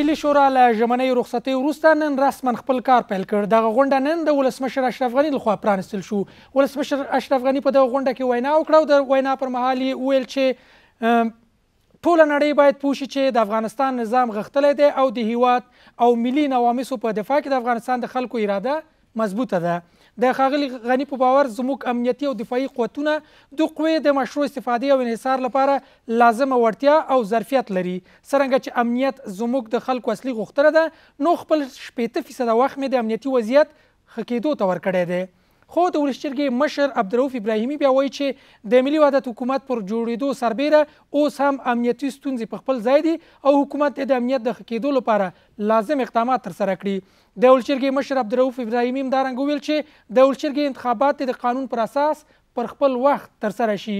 ملي شورا له ژمنۍ رخصتۍ وروسته نن رسما خپل کار پیل کړ دغه غونډه نن د ولسمشر اشرف غني لخوا پرانستل شو ولسمشر اشرف غني په دغه غونډه کې وینا وکړه او د وینا پر مهال یې وویل چې ټوله نړۍ باید پوه شي چې د افغانستان نظام غښتلی دی او د هیواد او ملي نوامصو په دفاع کې د افغانستان د خلکو اراده مضبوطه ده د ښاغلي غني په باور زموږ امنیتي او دفاعي قوتونه د قوې د مشروع استفادې او انحصار لپاره لازمه وړتیا او ظرفیت لري څرنګه چې امنیت زموږ د خلکو اصلي غوښتنه ده نو خپل شپېته فیصده وخت مې د امنیتي وضعیت ښه کېدو ته ورکړی دی خو د ولسچرګې مشر عبدالرؤف ابراهیمي بیا وایي چې د ملي وحدت حکومت پر جوړېدو سربیره اوس هم امنیتي ستونزې په خپل ځای دي او حکومت د امنیت د ښه کېدو لپاره لازم اقدامات ترسره کړي د ولچرګي مشر عبدالرؤوف ابراهیمي هم دارنګ ویل چې د ولچرګي انتخابات د قانون پر اساس پر خپل وخت ترسره شي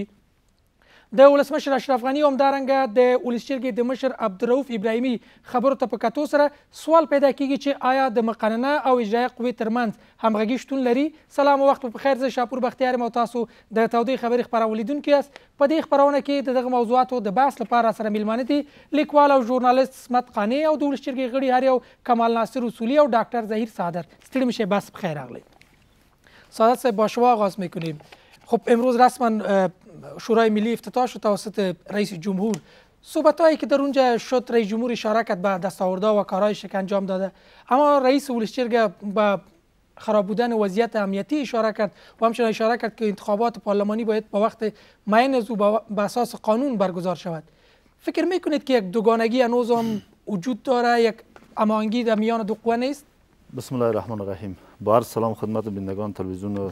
د ولسمشر اشرف غنی هم دارنګه د ولسچرګې د مشر عبدالرؤف ابراهیمي خبرو ته په کتو سره سوال پیدا کیږي چې آیا د مقننه او اجرایه قوې ترمنځ همغږي شتون لري سلام وخت په خیر زه شاپور بختیار مو تاسو د تودې خبرې خبرولیدونکو یاست په دې خبرونه کې د دغه موضوعاتو د بحث لپاره سره میلمانه دي لیکوال او ژورنالیست سمت قانی او د ولسچرګې غړي هر یو کمال ناصر اصولي او ډاکټر ظهیر صادر ستړي مشه بس بخیر راغلی سعادت صاحب با شما آغاز میکنیم خب امروز رسما شورای ملی افتتاح شد توسط رئیس جمهور صحبت هایی که در اونجا شد رئیس جمهور اشاره کرد به دستاوردها و کارهایش که انجام داده اما رئیس ولسچرگ به خراب بودن وضعیت امنیتی اشاره کرد و همچنان اشاره کرد که انتخابات پارلمانی باید با وقت معین از به اساس قانون برگزار شود فکر میکنید که یک دوگانگی هنوز هم وجود داره یک امانگی در میان دو قوه نیست بسم الله الرحمن الرحیم با سلام خدمت بینندگان تلویزیون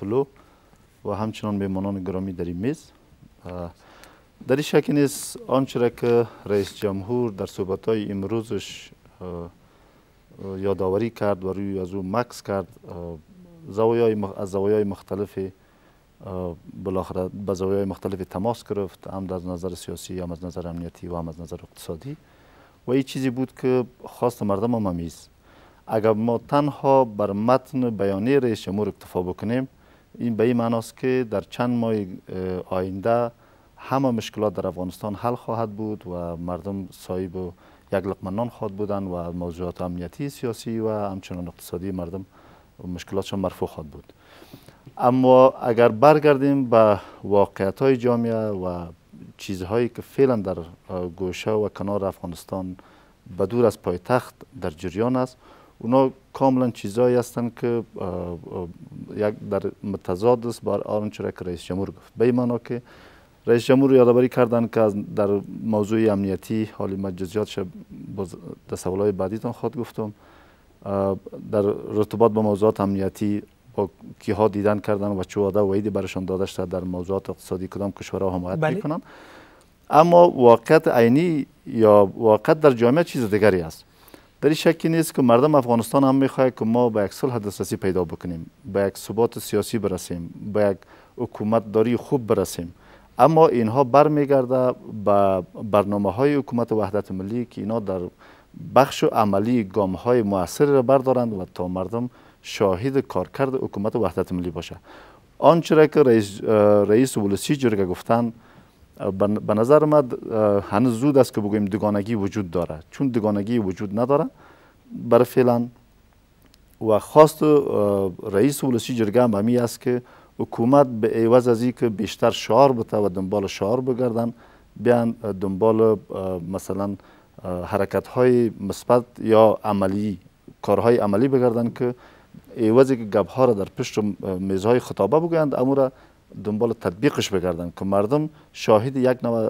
طلو و همچنان میمانان گرامی در این میز در این شک نیست آنچه که رئیس جمهور در صحبت های امروزش یادآوری کرد و روی از او مکس کرد زوایای از زوایای مختلف بالاخره به زوایای مختلف تماس گرفت هم از نظر سیاسی هم از نظر امنیتی و هم از نظر اقتصادی و این چیزی بود که خواست مردم هم اگر ما تنها بر متن بیانیه رئیس جمهور اکتفا بکنیم این به این معناست که در چند ماه آینده همه مشکلات در افغانستان حل خواهد بود و مردم صاحب یک لقمه نان خواهد بودند و موضوعات امنیتی سیاسی و همچنان اقتصادی مردم مشکلاتشان مرفوع خواهد بود اما اگر برگردیم به واقعیت های جامعه و چیزهایی که فعلا در گوشه و کنار افغانستان دور از پایتخت در جریان است اونا کاملا چیزایی هستند که یک در متضاد است بر آنچه چرا که رئیس جمهور گفت به معنا که رئیس جمهور یادآوری کردن که در موضوع امنیتی حال مجازیات در بعدی تان خود گفتم در رتبات با موضوعات امنیتی با کیها دیدن کردن و چه وعده ایدی برشان داده در موضوعات اقتصادی کدام کشورها حمایت بله. اما واقعیت عینی یا واقعیت در جامعه چیز دیگری است در این شکی نیست که مردم افغانستان هم میخواهد که ما به یک صلح دسترسی پیدا بکنیم به یک ثبات سیاسی برسیم به یک حکومت داری خوب برسیم اما اینها برمیگرده به برنامه های حکومت وحدت ملی که اینا در بخش و عملی گام های موثر را بردارند و تا مردم شاهد کارکرد حکومت وحدت ملی باشه آنچه که رئیس, رئیس ولسی جرگه گفتند به نظر هنوز زود است که بگویم دوگانگی وجود داره چون دوگانگی وجود نداره برای فعلا و خواست رئیس ولسی جرگه هم همی است که حکومت به عوض از که بیشتر شعار بته و دنبال شعار بگردن بیان دنبال مثلا حرکت های مثبت یا عملی کارهای عملی بگردن که ایوازی که ها را در پشت میزهای خطابه بگویند امور را دنبال تطبیقش بگردن که مردم شاهد یک نوع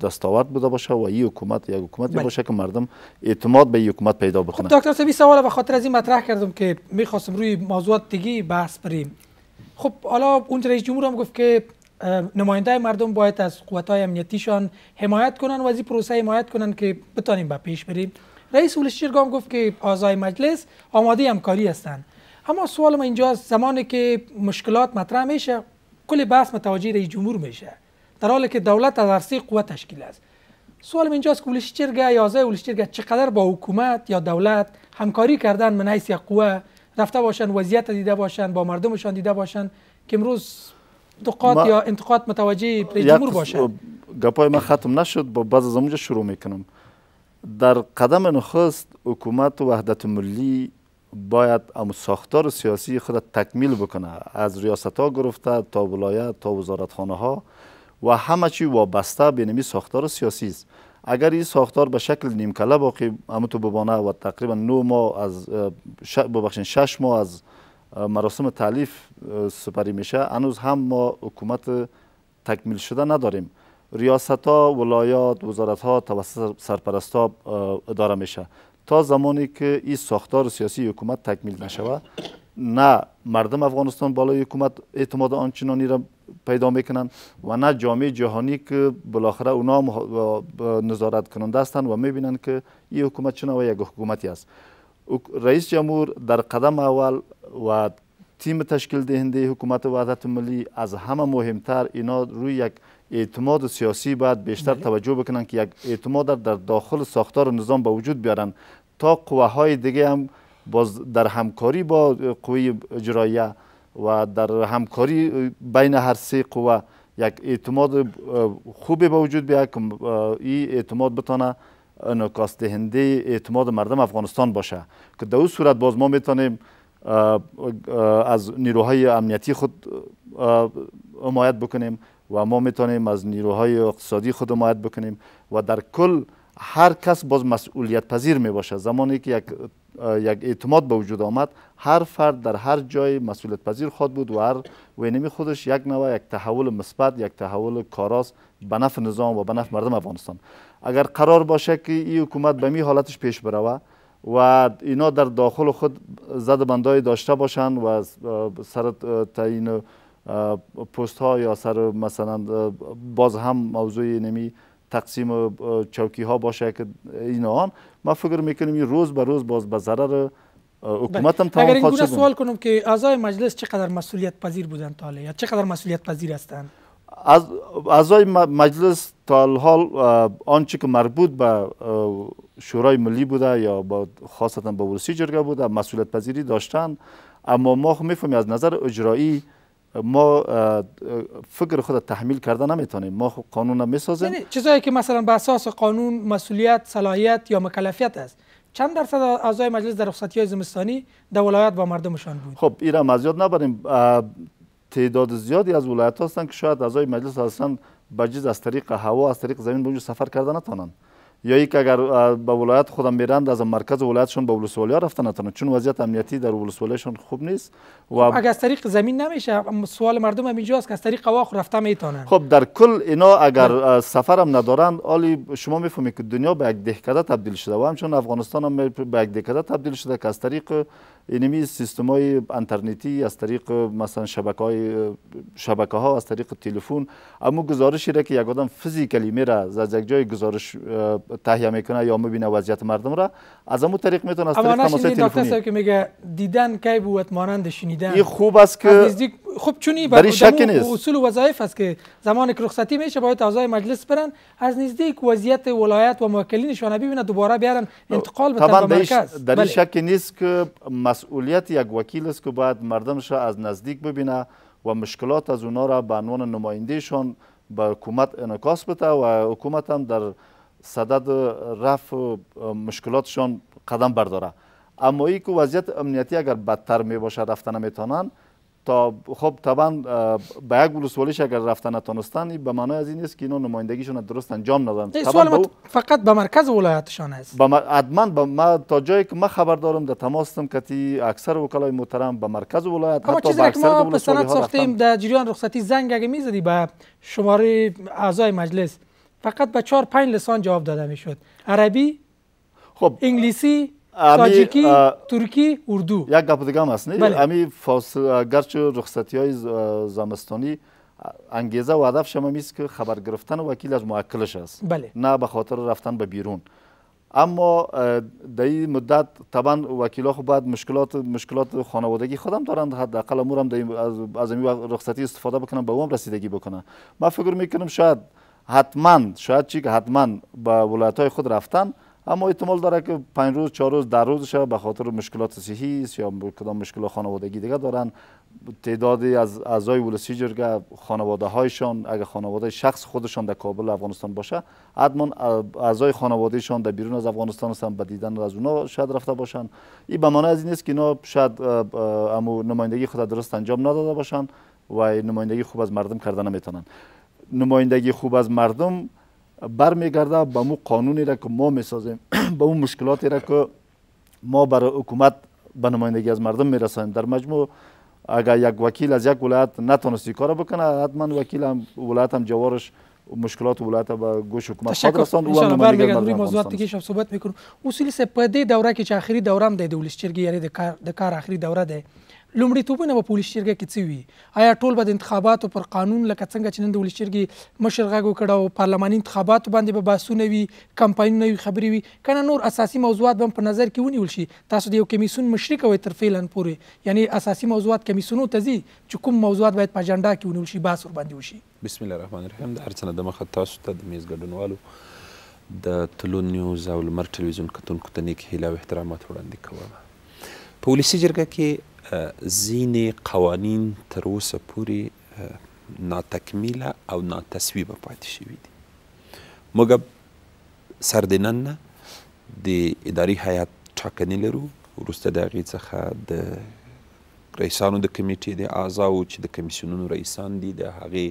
دستاورد بوده باشه و این حکومت یک حکومتی بله. باشه که مردم اعتماد به این حکومت پیدا بکنه خب، دکتر سبی سوال به خاطر از این مطرح کردم که میخواستم روی موضوعات دیگه بحث بریم خب حالا اون رئیس جمهور هم گفت که نماینده مردم باید از قوت های امنیتیشان حمایت کنن و از این پروسه حمایت کنن که بتانیم به پیش بریم رئیس ولش چیرگام گفت که اعضای مجلس آماده همکاری هستند اما سوال ما اینجاست زمانی که مشکلات مطرح میشه کل بحث متوجه رئیس جمهور میشه در حالی که دولت از عرصه قوه تشکیل است سوال اینجاست که چرگا یا زای چرگا چقدر با حکومت یا دولت همکاری کردن من یا قوه رفته باشن وضعیت دیده باشن با مردمشان دیده باشن که امروز انتقاد یا انتقاد متوجه رئیس جمهور باشه گپای من ختم نشد با بعض از شروع میکنم در قدم نخست حکومت و وحدت ملی باید امو ساختار سیاسی خود تکمیل بکنه از ریاست ها گرفته تا ولایت تا وزارتخانه ها و همه چی وابسته به نمی ساختار سیاسی است اگر این ساختار به شکل نیمکله باقی تو ببانه و تقریبا نو ماه از ش... ماه از مراسم تعلیف سپری میشه هنوز هم ما حکومت تکمیل شده نداریم ریاست ها ولایات وزارت ها توسط سرپرست ها اداره میشه تا زمانی که این ساختار سیاسی حکومت تکمیل نشود نه مردم افغانستان بالای حکومت اعتماد آنچنانی را پیدا میکنند و نه جامعه جهانی که بالاخره اونا نظارت کننده هستند و میبینند که این حکومت چنان و یک حکومتی است رئیس جمهور در قدم اول و تیم تشکیل دهنده حکومت وحدت ملی از همه مهمتر اینا روی یک اعتماد سیاسی باید بیشتر بله. توجه بکنن که یک اعتماد در داخل ساختار نظام به وجود بیارن تا قوه های دیگه هم باز در همکاری با قوی اجرایی و در همکاری بین هر سه قوه یک اعتماد خوبی به وجود بیاد که این اعتماد بتانه انعکاس اعتماد مردم افغانستان باشه که در اون صورت باز ما میتونیم از نیروهای امنیتی خود حمایت بکنیم و ما میتونیم از نیروهای اقتصادی خود حمایت بکنیم و در کل هر کس باز مسئولیت پذیر می باشد زمانی که یک یک اعتماد به وجود آمد هر فرد در هر جای مسئولیت پذیر خود بود و هر وینمی خودش یک نوع یک تحول مثبت یک تحول کاراس به نفع نظام و به نفع مردم افغانستان اگر قرار باشه که این حکومت به می حالتش پیش بروه و اینا در داخل خود زد بندای داشته باشند و سر تعیین پست ها یا سر مثلا باز هم موضوع نمی تقسیم چوکی ها باشه که این آن ما فکر میکنیم این روز به روز باز به ضرر حکومت هم بله. تمام خواهد شد سوال کنم که اعضای مجلس چقدر مسئولیت پذیر بودن تا یا چقدر مسئولیت پذیر هستند از اعضای مجلس تا حال آنچه که مربوط به شورای ملی بوده یا با خاصتا به ورسی جرگه بوده مسئولیت پذیری داشتن اما ما خب میفهمیم از نظر اجرایی ما فکر خود تحمیل کرده نمیتونیم ما خود قانون میسازیم یعنی چیزایی که مثلا به اساس قانون مسئولیت صلاحیت یا مکلفیت است چند درصد اعضای مجلس در رخصتی های زمستانی در ولایت با مردمشان بود خب را ما زیاد نبریم تعداد زیادی از ولایت هستند که شاید اعضای مجلس هستند بجز از طریق هوا از طریق زمین به سفر کرده نتوانند یا یک اگر به ولایت خودم میرند از مرکز ولایتشون به ها رفتن نتونن چون وضعیت امنیتی در ولسوالیشون خوب نیست و خب اگر از طریق زمین نمیشه سوال مردم هم اینجاست که از طریق واخ رفته میتونن خب در کل اینا اگر سفرم ندارند آلی شما میفهمید که دنیا به یک دهکده تبدیل شده و همچنین افغانستان هم به یک دهکده تبدیل شده که از طریق اینمی سیستم های انترنتی از طریق مثلا شبکه, های شبکه از طریق تلفن اما گزارشی را که یک آدم فیزیکلی میره از یک جای گزارش تهیه میکنه یا میبینه وضعیت مردم را از همون طریق میتونه از طریق تماس تلفنی که میگه دیدن کی بود مانند شنیدن این خوب است که خب چونی برای اصول وظایف است که زمانی که رخصتی میشه باید اعضای مجلس برن از نزدیک وضعیت ولایت و موکلینشان ببینن دوباره بیارن خب، انتقال به به در بله. شک نیست که مسئولیت یک وکیل است که باید مردمش از نزدیک ببینه و مشکلات از اونا را به عنوان نمایندهشان به حکومت انعکاس بده و حکومت هم در صدد رفع مشکلاتشان قدم برداره اما ای که وضعیت امنیتی اگر بدتر می باشه رفتن تا خب طبعا به یک ش اگر رفتن نتانستن به معنای از این نیست که اینا نمایندگیشون درست انجام ندادن سوال فقط به مرکز ولایتشان است حتما به ما تا جایی که ما خبر دارم در تماس کتی اکثر وکلای محترم به مرکز ولایت اما چیزی که ما به ساختیم در جریان رخصتی زنگ اگه میزدی به شماره اعضای مجلس فقط به چهار پنج لسان جواب داده میشد عربی خب انگلیسی تاجیکی ترکی اردو یک گپ دیگه هم هست نه امی رخصتی های زمستانی انگیزه و هدف شما میست که خبر گرفتن وکیل از معکلش است نه به خاطر رفتن به بیرون اما د این مدت طبعا وکیلا خو باید مشکلات مشکلات خانوادگی خودم دارند حداقل امور هم از از این رخصتی استفاده بکنم به اون رسیدگی بکنم من فکر میکنم شاید حتما شاید چی که حتما به ولایت های خود رفتن اما احتمال داره که پنج روز چهار روز در شه به خاطر مشکلات صحی یا کدام مشکلات خانوادگی دیگه دارن تعدادی از اعضای ولسی جرگه خانواده هایشان اگر خانواده شخص خودشان در کابل افغانستان باشه ادمون اعضای خانوادهشان در بیرون از افغانستان هستن به دیدن از اونا شاید رفته باشن این به معنی از این نیست که اینا شاید امو نمایندگی خود درست انجام نداده باشن و نمایندگی خوب از مردم کردن نمیتونن نمایندگی خوب از مردم برمیگرده به مو قانونی را که ما میسازیم به اون مشکلاتی را که ما برای حکومت به نمایندگی از مردم میرسانیم در مجموع اگر یک وکیل از یک ولایت نتونستی کار بکنه حتما وکیل هم ولایت هم جوارش مشکلات ولایت به گوش حکومت خود رساند او هم نمایندگی دیگه صحبت میکنم اصولی سه دوره که چه دوره هم د چرگی یعنی ده کار د کار دوره ده لومړیتوبونه په پولیس شرګه کې څه وي آیا ټول به د انتخاباتو پر قانون لکه څنګه چې نن د ولس شرګي مشر غږ وکړ او پارلماني انتخاباتو باندې به با باسونه وي کمپاینونه وي خبرې وي کنه نور اساسي موضوعات به په نظر کې ونیول شي تاسو د یو کمیسون مشري کوئ تر فعلن پورې یعنی اساسي موضوعات کمیسونو ته ځي چې کوم موضوعات باید په اجنډا کې ونیول شي باس ور باندې وشي بسم الله الرحمن الرحیم د هر څه د مخه تاسو ته د میز ګډونوالو د تلون نیوز او لمر ټلویزیون کتونکو ته نیک هیله او احترامات وړاندې کوم په ولسی جرګه کې ځینې قوانین تر اوسه پورې ناتکمیله او ناتصویبه پاتې شوي دي موږ سردننه د اداري هیات ټاکنې لرو وروسته د هغې څخه د رئیسانو د کمیټې د اعضاو چې د کمیسیونونو رئیسان دي د هغې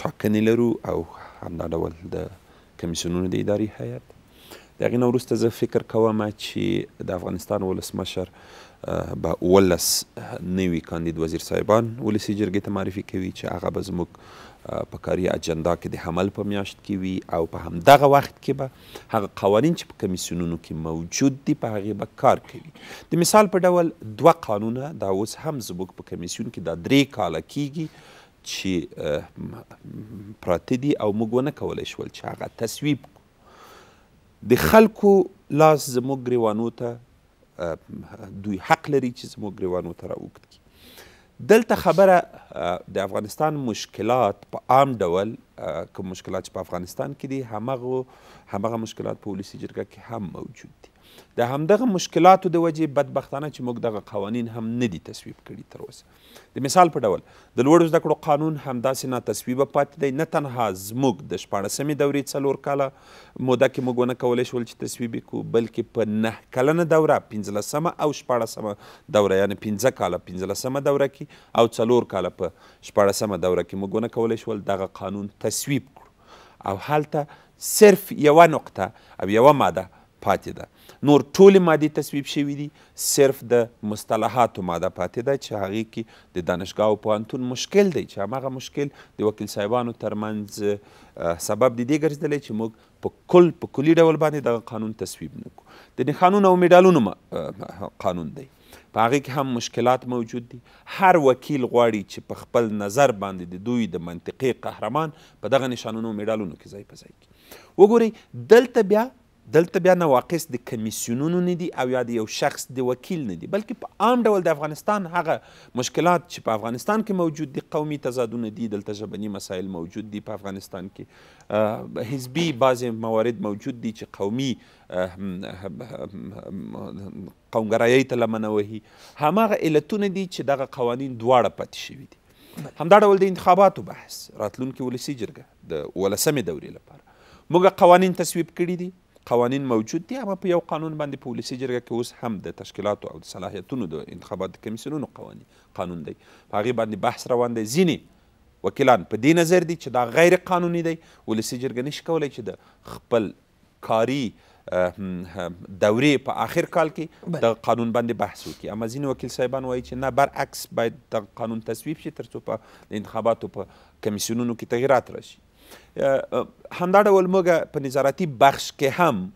ټاکنې لرو او همدا ډول د کمیسیونونو د اداري هیات د هغې نه وروسته زه فکر کوم چې د افغانستان ولسمشر به ولس نوی کاندید وزیر صاحبان ولسی جرګې ته معرفي کوي چې هغه به زموږ په کاري اجنډا کې د حمل په میاشت کې وي او په همدغه وخت کې به هغه قوانین چې په کمیسیونونو کې موجود دي په هغې به کار کوي د مثال په ډول دوه قانونه دا اوس هم زموږ په کمیسیون کې دا درې کاله کیږي چې پراته دي او موږ ونه کولی شول چې هغه تصویب د خلکو لاس زموږ ګریوانو ته دوی حق لري چې زموږ ګریوانو ته راوږد کړي دلته خبره د افغانستان مشکلات په عام ډول کوم مشکلات چې په افغانستان کې دي همغه همغه مشکلات په ولسي جرګه کې هم موجود دي د همدغه مشکلاتو د وجې بدبختانه چې موږ دغه قوانین هم نه دي تصویب کړي تر اوسه د مثال په ډول د لوړو زده کړو قانون همداسې ناتصویبه پاتې دی نه تنها زموږ د شپاړسمې دورې څلور کاله موده کې موږ ونه کولی شول چې تصویب یې کړو بلکې په نه کلنه دوره پنځلسمه او شپاړسمه دوره یعنې پنځه کاله پنځلسمه دوره کې او څلور کاله په شپاړسمه دوره کې موږ ونه کولی شول دغه قانون تصویب کړو او هلته صرف یوه نقطه او یوه ماده پاتې ده نور ټولې مادې تصویب شوي دي صرف د مصطلحاتو ماده پاتې ده چې هغې کې د دانشګاه او پوهنتون مشکل دی چې هماغه مشکل د وکیل صاحبانو ترمنځ سبب د دې ګرځېدلی چې موږ په کل په کلي ډول باندې دغه قانون تصویب نه کړو د نښانونو او مډالونو قانون دی په هغې کې هم مشکلات موجود دي هر وکیل غواړي چې په خپل نظر باندې د دوی د منطقې قهرمان په دغه نشانونو او مډالونو کې ځای په ځای کړي وګورئ دلته بیا دلته بیا نواقص د کمیسیونونو نه دي او یا د یو شخص د وکیل نه دي بلکې په عام ډول د افغانستان هغه مشکلات چې په افغانستان کې موجود دي قومي تضادونه دي دلته ژبني مسایل موجود دي په افغانستان کې حزبي بعضې موارد موجود دي چې قومي قومګرایۍ ته لمنه وهي هماغه علتونه دي چې دغه قوانین دواړه پاتې شوي دي همدا ډول د انتخاباتو بحث راتلونکي ولسي جرګه د ولسمې دورې لپاره موږ قوانین تصویب کړي دي قوانین موجود دي اما په یو قانون باندې په ولسي جرګه کې اوس هم د تشکیلاتو او د صلاحیتونو د انتخاباتو کمیسیونونو قوانین قانون دی په هغې باندې بحث روان دی ځینې وکیلان په دې نظر دي چې دا غیر قانوني دی ولسي جرګه نشي کولی چې د خپل کاري دورې په آخر کال کې د قانون باندې بحث وکړي اما ځینې وکیل صاحبان وایي چې نه برعکس باید د قانون تصویب شي تر څو په انتخاباتو په کمیسیونونو کې تغییرات راشي همدا ډول موږ په نظارتي بخش کې هم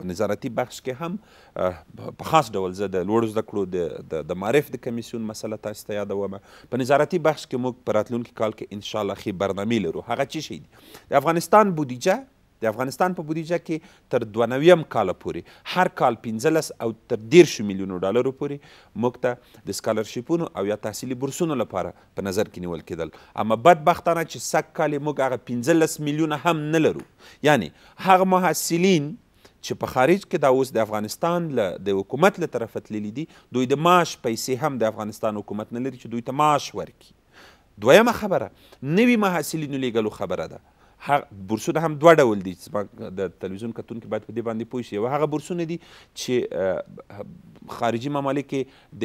په نظارتي بخش کې هم په خاص ډول زه د لوړو زده کړو د معرف د کمیسیون مسله تاسو ته یادومه په نظارتي بخش کې موږ په راتلونکي کال کې انشاءالله ښې برنامې لرو هغه څه شی دي د افغانستان بودیجه د افغانستان په بودیجه کې تر دوه نویم کاله پورې هر کال پنځلس او تر دیرشو میلیونو ډالرو پورې موږ ته د سکالرشیپونو او یا تحصیلي برسونو لپاره په نظر کې نیول کېدل اما بدبختانه چې سږ کال موږ هغه پنځلس میلیونه هم نه لرو یعنی هغه محصلین چې په خارج کې دا اوس د افغانستان له د حکومت له طرفه تللي دي دوی د معاش پیسې هم د افغانستان حکومت نه لري چې دوی ته معاش ورکړي دویمه خبره نوي محصلینو لیږلو خبره ده هغه بورسونه هم دوه ډول دي چې د تلویزیون کتونکي باید په دې باندې پوه شي یو هغه بورسونه دي چې خارجي ممالک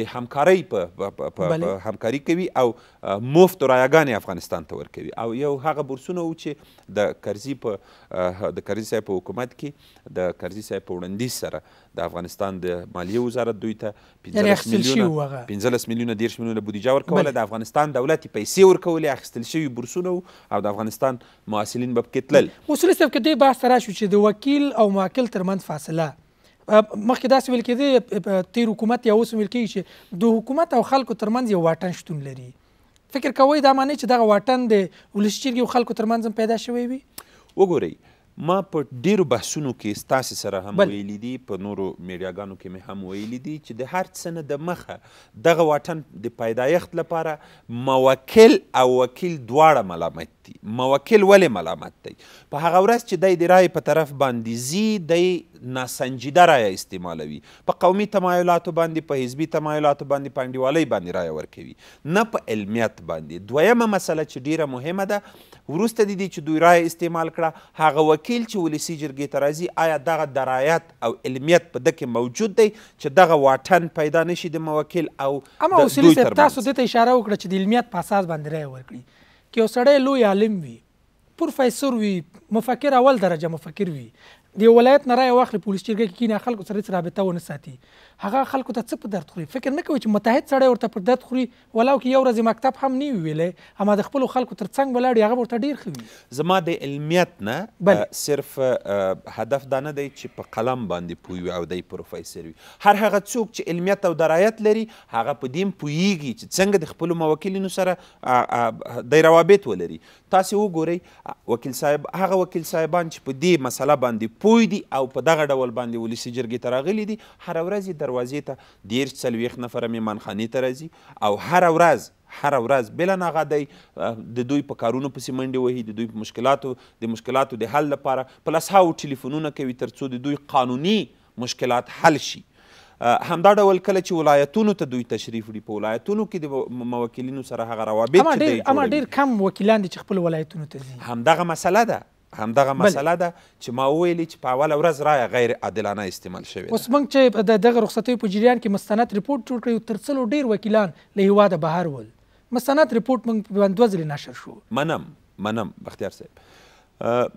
د همکارۍ په همکاري کوي او مفت رایګانې افغانستان ته ورکوي او یو هغه بورسونه وو چې د کرزي په د کرزي صاحب په حکومت کې د کرزي صاحب په وړاندیز سره د افغانستان د مالیه وزارت دوی ته 15 میلیونه 15 میلیونه 10 میلیونه بودیجه ورکوله د افغانستان دولت پیسې ورکولې اخیستل شوي برسونه او د افغانستان محصلین به پکې تلل اوس لسته کې دوی بحث را شو چې د وکیل او ماکل ترمنځ فاصله مخکې داسې ویل کېدی تیر حکومت یا اوس ویل کېږي چې د حکومت او خلکو ترمنځ یو واټن شتون لري فکر کوئ دا معنی چې دغه واټن د ولسي جرګې او خلکو ترمنځ پیدا شوی وي وګورئ ما په ډیرو بحثونو کې ستاسې سره هم ویلی دي په نورو میډیاګانو کې مې هم ویلی دي چې د هر څه نه د مخه دغه واټن د پیدایښت لپاره موکل او وکیل دواړه ملامت دي موکل ولې ملامت دی په هغه ورځ چې دی د رایې په طرف باندې ځي دی ناسنجیده رایه استعمالوي په قومي تمایلاتو باندې په حزبي تمایلاتو باندې په انډیوالۍ باندې رایه ورکوي نه په علمیت باندې دویمه مسله چې ډیره مهمه ده وروسته د دې چې دوی رایه استعمال کړه هغه وکیل وکیل چې ولسي جرګې ته راځي آیا دغه درایت او علمیت په ده کې موجود دی چې دغه واټن پیدا نشي د موکل او اما اصولي صاحب تاسو دې ته اشاره وکړه چې د علمیت په اساس باندې رایه ورکړي که یو سړی لوی عالم وي پروفیسور وي مفکر اول درجه مفکر وي د ولایت نه رایه واخلي په ولسي جرګه کې کینه خلکو سره هېڅ رابطه ونه ساتي هغه خلکو ته څه په درد خوري فکر نه کوي چې متحد سړی ورته په درد خوري ولاو کې یو ورځ مکتب هم نه ویلې اما د خپل خلکو تر څنګ ولاړ هغه ورته ډیر خوي زما د علمیت نه صرف هدف دا نه دی چې په قلم باندې پوي او دی پروفیسور وي هر هغه څوک چې علمیت او درایت لري هغه په دین پویږي چې څنګه د خپل موکلینو سره د روابط ولري تاسو وګورئ وکیل صاحب هغه وکیل صاحبان چې په دې مسله باندې پوي دي او په دغه ډول باندې ولسی جرګې ته راغلي دي هر ورځ د دروازې ته دیرش څلوېښت نفره میمانخانې ته راځي او هره ورځ هره ورځ بله نغه دی د دوی په کارونو پسې منډې وهي د دوی په مشکلاتو د مشکلاتو د حل لپاره پلس هاو ټلیفونونه کوي تر څو د دوی قانوني مشکلات حل شي همدا ډول کله چې ولایتونو ته دوی تشریف وړي په ولایتونو کې د موکلینو سره هغه روابط اما ډېر کم وکیلان دي چې خپل ولایتونو ته ځي همدغه مسله ده همدغه مسله ده چې ما وویلې چې په اوله ورځ رایه غیر عادلانه استعمال شوې اوس موږ چې د دغه رخصتیو په جریان کې مستند رپورټ جوړ کړی تر څلو ډیر وکیلان له هیواده بهر ول مستند رپورټ موږ دوه ځلې نشر شو منم منم بختیار صاحب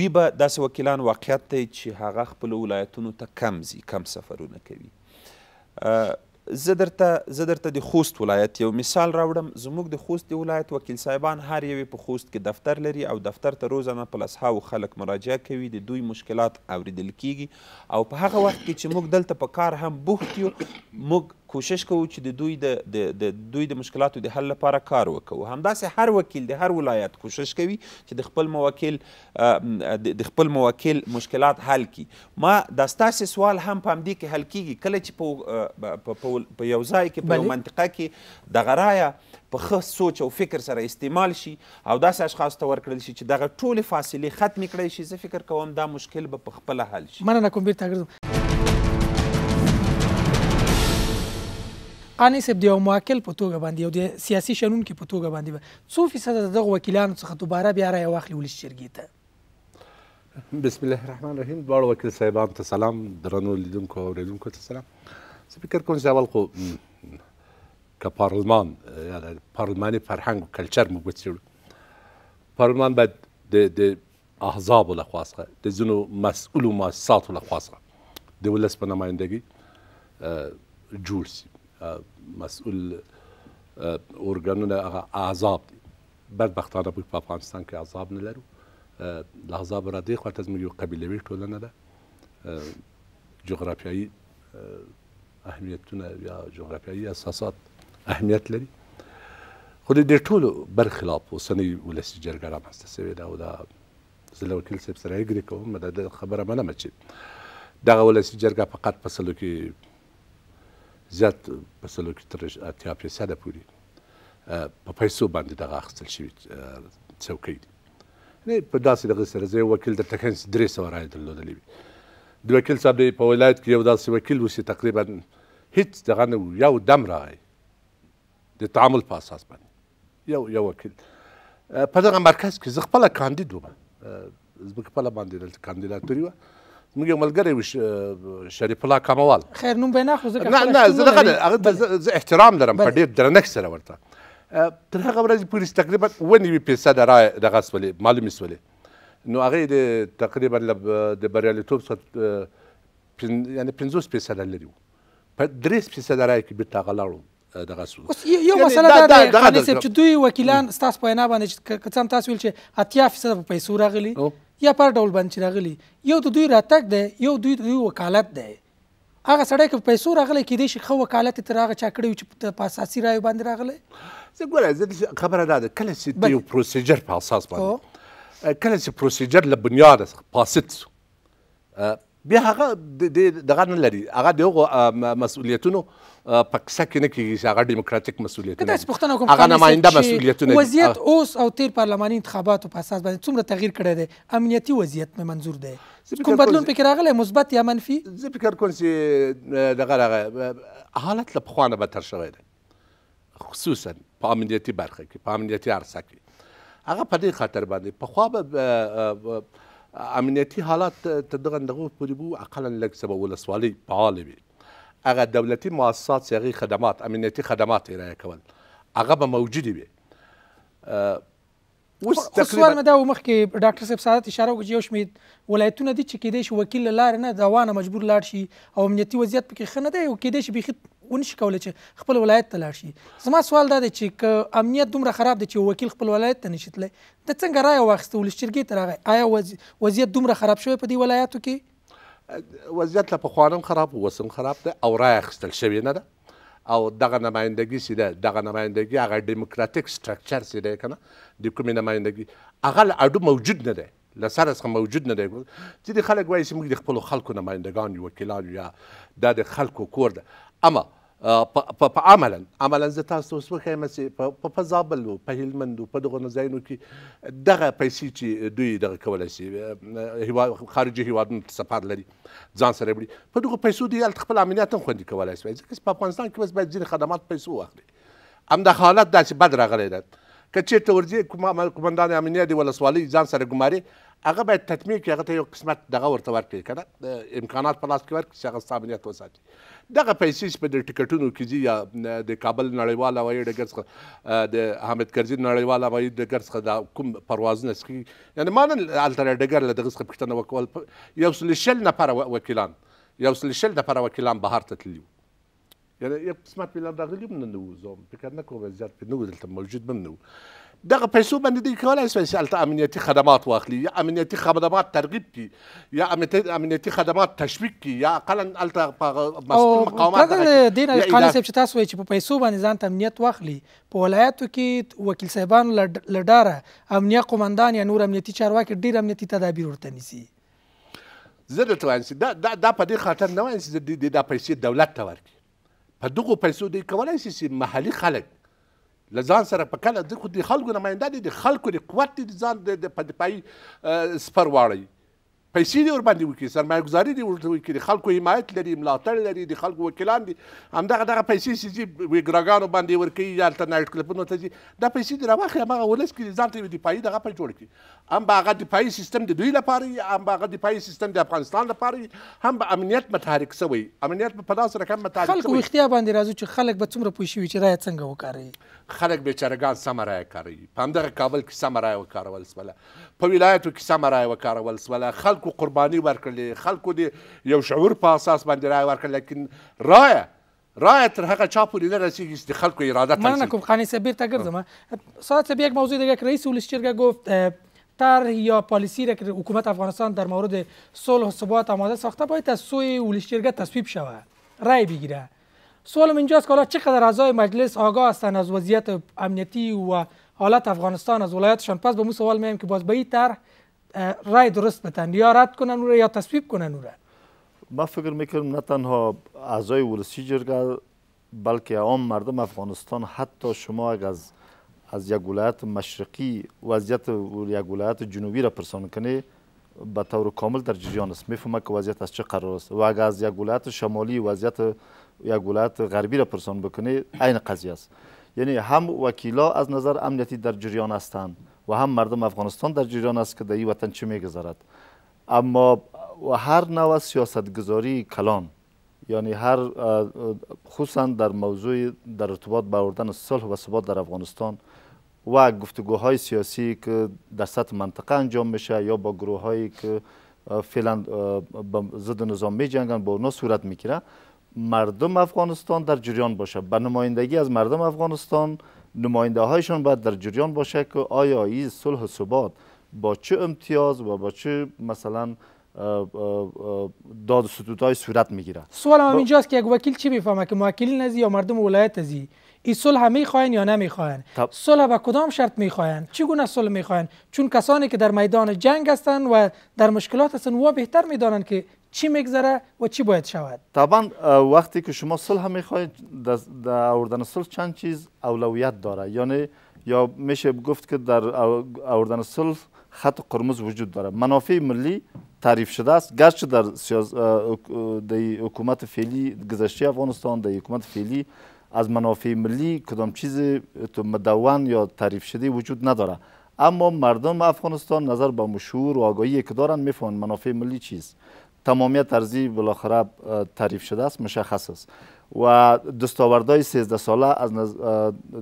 وی به داسې وکیلان واقعیت دی چې هغه خپل ولایتونو ته کم ځي کم سفرونه کوي زه درته زه درته د خوست ولایت یو مثال راوړم زموږ د خوست د ولایت وکیل صاحبان هر یوې په خوست کې دفتر لري او دفتر ته روزانه په لسهاو خلک مراجعه کوي د دوی مشکلات اوریدل کیږي او په هغه وخت کې چې موږ دلته په کار هم بوخت یو موږ کوشش کوو چې د دوی د د دوی د مشکلاتو د حل لپاره کار وکړو همداسې هر وکیل د هر ولایت کوشش کوي چې د خپل مواکل د خپل مواکل مشکلات حل کړي ما دا ستاسې سوال هم په همدې کې حل کیږي کله چې په یو ځای کې په یو منطقه کې دغه رایه په ښه سوچ او فکر سره استعمال شي او داسې اشخاصو ته ورکړل شي چې دغه ټولې فاصلې ختمې کړی شي زه فکر کوم دا مشکل به په خپله حل شي مننه کوم بیرته انیس د یو موکل په توګه باندې او د سیاسي شنون کې په توګه باندې څو فیصد دغه وکیلانو څخه دوباره بیا راي واخلي ولس جرګې ته بسم الله الرحمن الرحیم دواړو وکیل صاحبانو ته سلام درنو لیدونکو او اوریدونکو ته سلام زه فکر کوم چې اول خو که پارلمان یا پارلماني فرهنګ او کلچر موږ وڅېړو پارلمان باید د د احزاب له خوا څخه د ځینو مسؤلو مؤسساتو له خوا څخه د ولس په نمایندګۍ جوړ سي مسئول اورګانونه هغه عذاب دي بدبختانه په افغانستان کې عذاب نه لرو له عذاب را دی خواته زموږ یو قبیلوي ټولنه ده جغرافیایي اهمیتونه یا جغرافیایي اساسات اهمیت لري خو د دې ټولو برخلاف اوسنۍ ولسي جرګه رامنځته سوې ده او دا زه له وکیل صاحب سره اګري کوم دا خبره منمه چې دغه ولسي جرګه فقط په سلو کې زیات په سلو کې تر اتیا فیصده پورې په پیسو باندې دغه اخیستل شوي څوکۍ دي یعنې په داسې دغه سره زه وکیل درته کینس درې سوه رایې درلودلې وي د وکیل صاحب په ولایت کې یو داسې وکیل اوسي تقریبا هیڅ دغه نه یو دم راغی د تعامل په اساس باندې یو یو وکیل په دغه مرکز کې زه خپله کاندید وم زموږ خپله باندې دلته کاندیداتوري وه موږ یو ملګری وو شریف الله کاموال خیر نوم به نه خو ځکه نه نه زه دغه هغه ته زه احترام لرم په ډېر درنښت سره ورته تر هغه ورځې پورې تقریبا ونیوي پیسې د را دغه سولې معلومې سولې نو هغه د تقریبا د بریالیتوب څخه یعنې پنځوس فیصده لري وو په درې فیصده رایو کې بېرته هغه لاړو دغه سو اوس یو مسله دا ده چې دوی وکیلان ستاسو په وینا باندې که څه هم تاسو ویل چې اتیا فیصده په پیسو راغلي یا پر ډول باندې راغلي یو د دوی راتګ دی یو دوی د دوی وکالت دی هغه سړی که پیسو راغلی کېدای شي ښه وکالت تر هغه چا کړی چې په اساسي رایو باندې راغلی زه ګوره زه خبره دا ده کله چې د یو پروسیجر په اساس باندې کله چې پروسیجر له بنیاد پاسد بیا هغه دغه نه لري هغه د مسؤلیتونو په کیسه کې نه کېږي چې هغه ډیموکراتیک مسولیتونه داسې پوښتنه کوم هغه نماینده مسولیتونه وضعیت اوس او تیر پارلماني انتخاباتو په اساس باندې څومره تغییر کړی دی امنیتي وضعیت مې منظور دی کوم بدلون پکې راغلی مثبت یا منفي زه فکر کوم چې دغه راغی حالت له پخوا نه بدتر شوی دی خصوصا په امنیتي برخه کې په امنیتي عرصه کې هغه په دې خاطر باندې پخوا به امنیتي حالات تدغه دغه پورې بو اقلا لږ سبا ولسوالۍ فعالې وي هغه دولتي مؤسسات چې هغې خدمات امنیتي خدمات ارایه کول هغه به موجودې وي اوس سوال مې دا و مخکې ډاکټر صاحب ساده اشاره وکړه چې یو شمېر ولایتونه دي چې کېدای شي وکیل له لارې نه د وانه مجبور لاړ شي او امنیتي وضعیت پکې ښه نه دی او کېدای شي بیخي ونشي کولی چې خپل ولایت ته لاړ شي زما سوال دا دی چې که امنیت دومره خراب دی چې وکیل خپل ولایت ته نشي تللی د څنګه رایه واخیسته ولسجرګې ته راغی آیا وضعیت دومره خراب شوی په دې ولایاتو کې وضعیت له پخوا هم خراب اوس هم خراب دی او رای اخیستل شوې نه ده او دغه نمایندګي چې ده دغه نمایندګي هغه ډیموکراتیک سټرکچر چې دی که نه د کومې نمایندګي هغه له اډو موجود نه دی له سره څخه موجود نه دی ځینې خلک وایي چې موږ د خپلو خلکو نمایندګان یو وکیلان یو یا دا د خلکو کور ده اما په عملا عملا زه تاسو اوس وښیم چې په زابل و په هلمند و په دغو ځایونو کې دغه پیسې چې دوی دغه کولی شي خارجي هیوادونو ته سفر لري ځان سره وړي په دغو پیسو دوی هلته خپل عملیات هم خوندي کولی شوی ځکه چې په افغانستان کې بس باید ځینې خدمات پیسو واخلي همدا حالت داسې بد راغلی ده که چېرته ورځي کومندان امنیه د ولسوالۍ ځان سره ګماري هغه باید تطمیع کړي هغه ته یو قسمت دغه ورته ورکړي که نه امکانات په لاس کې ورکړي چې هغه ستا امنیت وساتي دغه پیسې چې په د ټکټونو کې ځي یا د کابل نړیوال هوایي ډګر څخه د حامد کرزي نړیوال هوایي ډګر څخه دا کوم پروازونه څخه یعنی ما نن هلته ډګر له دغه څخه پوښتنه وکول یو سل شل نفره وکیلان یو سل شل نفره وکیلان بهر ته تللي وو یعنی یو قسمت بلا داخلي من نو زوم فکر نکوم زیات په نو دلته موجود من نو دغه پیسو باندې دوی کولای شوی چې هلته امنیتي خدمات واخلي یا امنیتي خدمات ترغیب کړي یا امنیتي خدمات تشویق کړي یا اقلا هلته په مسؤول مقامات دین قانع صاحب چې تاسو وایي چې په پیسو باندې ځان ته امنیت واخلي په ولایاتو کې وکیل صاحبانو له ډاره امنیه قمندان یا نور امنیتي چارواکي ډېر امنیتي تدابیر ورته نیسي زه درته وایم چې دا دا, دا په دې خاطر نه وایم چې دا پیسې دولت ته ورکړي په دغو پیسو دوی کولی شي چې محلي خلک له ځان سره په کله د خلکو نماینده دي د خلکو د قوت دي ځان د په دفاعي سپر واړوي پیسې دی ور باندې وکړي سرمایه‌ګذاري دی ورته وکړي خلکو حمایت لري ملاتړ لري د خلکو وکیلان دي همدغه دغه پیسې چې دي ویګراګانو باندې ورکوي یا هلته نایټ کلبونو ته ځي دا پیسې دي راواخلي هماغه ولس کې ځان ته دفاعي دغه پرې جوړ کړي هم به هغه دفاعي سیستم د دوی لپاره وي هم به هغه دفاعي سیستم د افغانستان لپاره وي هم به امنیت متحرک سوی امنیت په داسې رقم متحرک خلکو اختیار باندې راځو چې خلک به څومره پوه شي چې رایه څنګه وکاروي خلک بیچارهګان سمه رایه کاروي په همدغه کابل کې سمه رایه وکارول سوله په ولایتو کې سمه رایه وکارول سوله خلکو قرباني ورکړلې خلکو د یو شعور په اساس باندې رایه ورکړه لیکن رایه رایه تر هغه چا پورې نه رسیږي چې خلکو اراده تنظیم مننه کوم خانی صاحب بیرته ګرځم ساعت صاحب یک موضوع دیگه که رئیس ولسچرگه گفت طرح یا پالیسی را که حکومت افغانستان در مورد صلح و ثبات آماده ساخته باید از سوی ولسچرگه تصویب شود رای بگیره سوالم اینجاست که حالا چقدر اعضای مجلس آگاه هستند از وضعیت امنیتی و حالت افغانستان از ولایتشان پس به مو سوال میایم که باز به این طرح رای درست بتن یا رد کنن او را یا تصویب کنن او را من فکر میکنم نه تنها اعضای ولسی جرگه بلکه عام مردم افغانستان حتی شما اگر از از یک ولایت مشرقی وضعیت یک ولایت جنوبی را پرسان کنی به طور کامل در جریان است که وضعیت از چه قرار است و اگر از یک ولایت شمالی وضعیت یک ولایت غربی را پرسان بکنی عین قضیه است یعنی هم وکیلا از نظر امنیتی در جریان هستند و هم مردم افغانستان در جریان است که در این وطن چه میگذرد اما و هر نوع گذاری کلان یعنی هر خصوصا در موضوع در ارتباط به آوردن صلح و ثبات در افغانستان و گفتگوهای سیاسی که در سطح منطقه انجام میشه یا با گروه هایی که فعلا ضد نظام می جنگن با اونا صورت میگیره مردم افغانستان در جریان باشه به نمایندگی از مردم افغانستان نماینده هایشان باید در جریان باشه که آیا این صلح ثبات با چه امتیاز و با چه مثلا داد ستوت های صورت میگیره سوال هم اینجاست که یک وکیل چی بفهمه که موکلین نزی یا مردم ولایت ازی این صلح میخواین یا نمیخواین صلح به کدام شرط میخواین گونه صلح میخواین چون کسانی که در میدان جنگ هستن و در مشکلات و بهتر که چی میگذره و چی باید شود طبعا وقتی که شما صلح میخواید در آوردن صلح چند چیز اولویت داره یعنی یا میشه گفت که در آوردن صلح خط قرمز وجود داره منافع ملی تعریف شده است گرچه در حکومت فعلی گذشته افغانستان در حکومت فعلی از منافع ملی کدام چیز مدون یا تعریف شده وجود نداره اما مردم افغانستان نظر به مشهور و آگاهی که دارن میفهمن منافع ملی چیست تمامیت ارزی بالاخره تعریف شده است مشخص است و دستاوردهای 13 ساله از نز...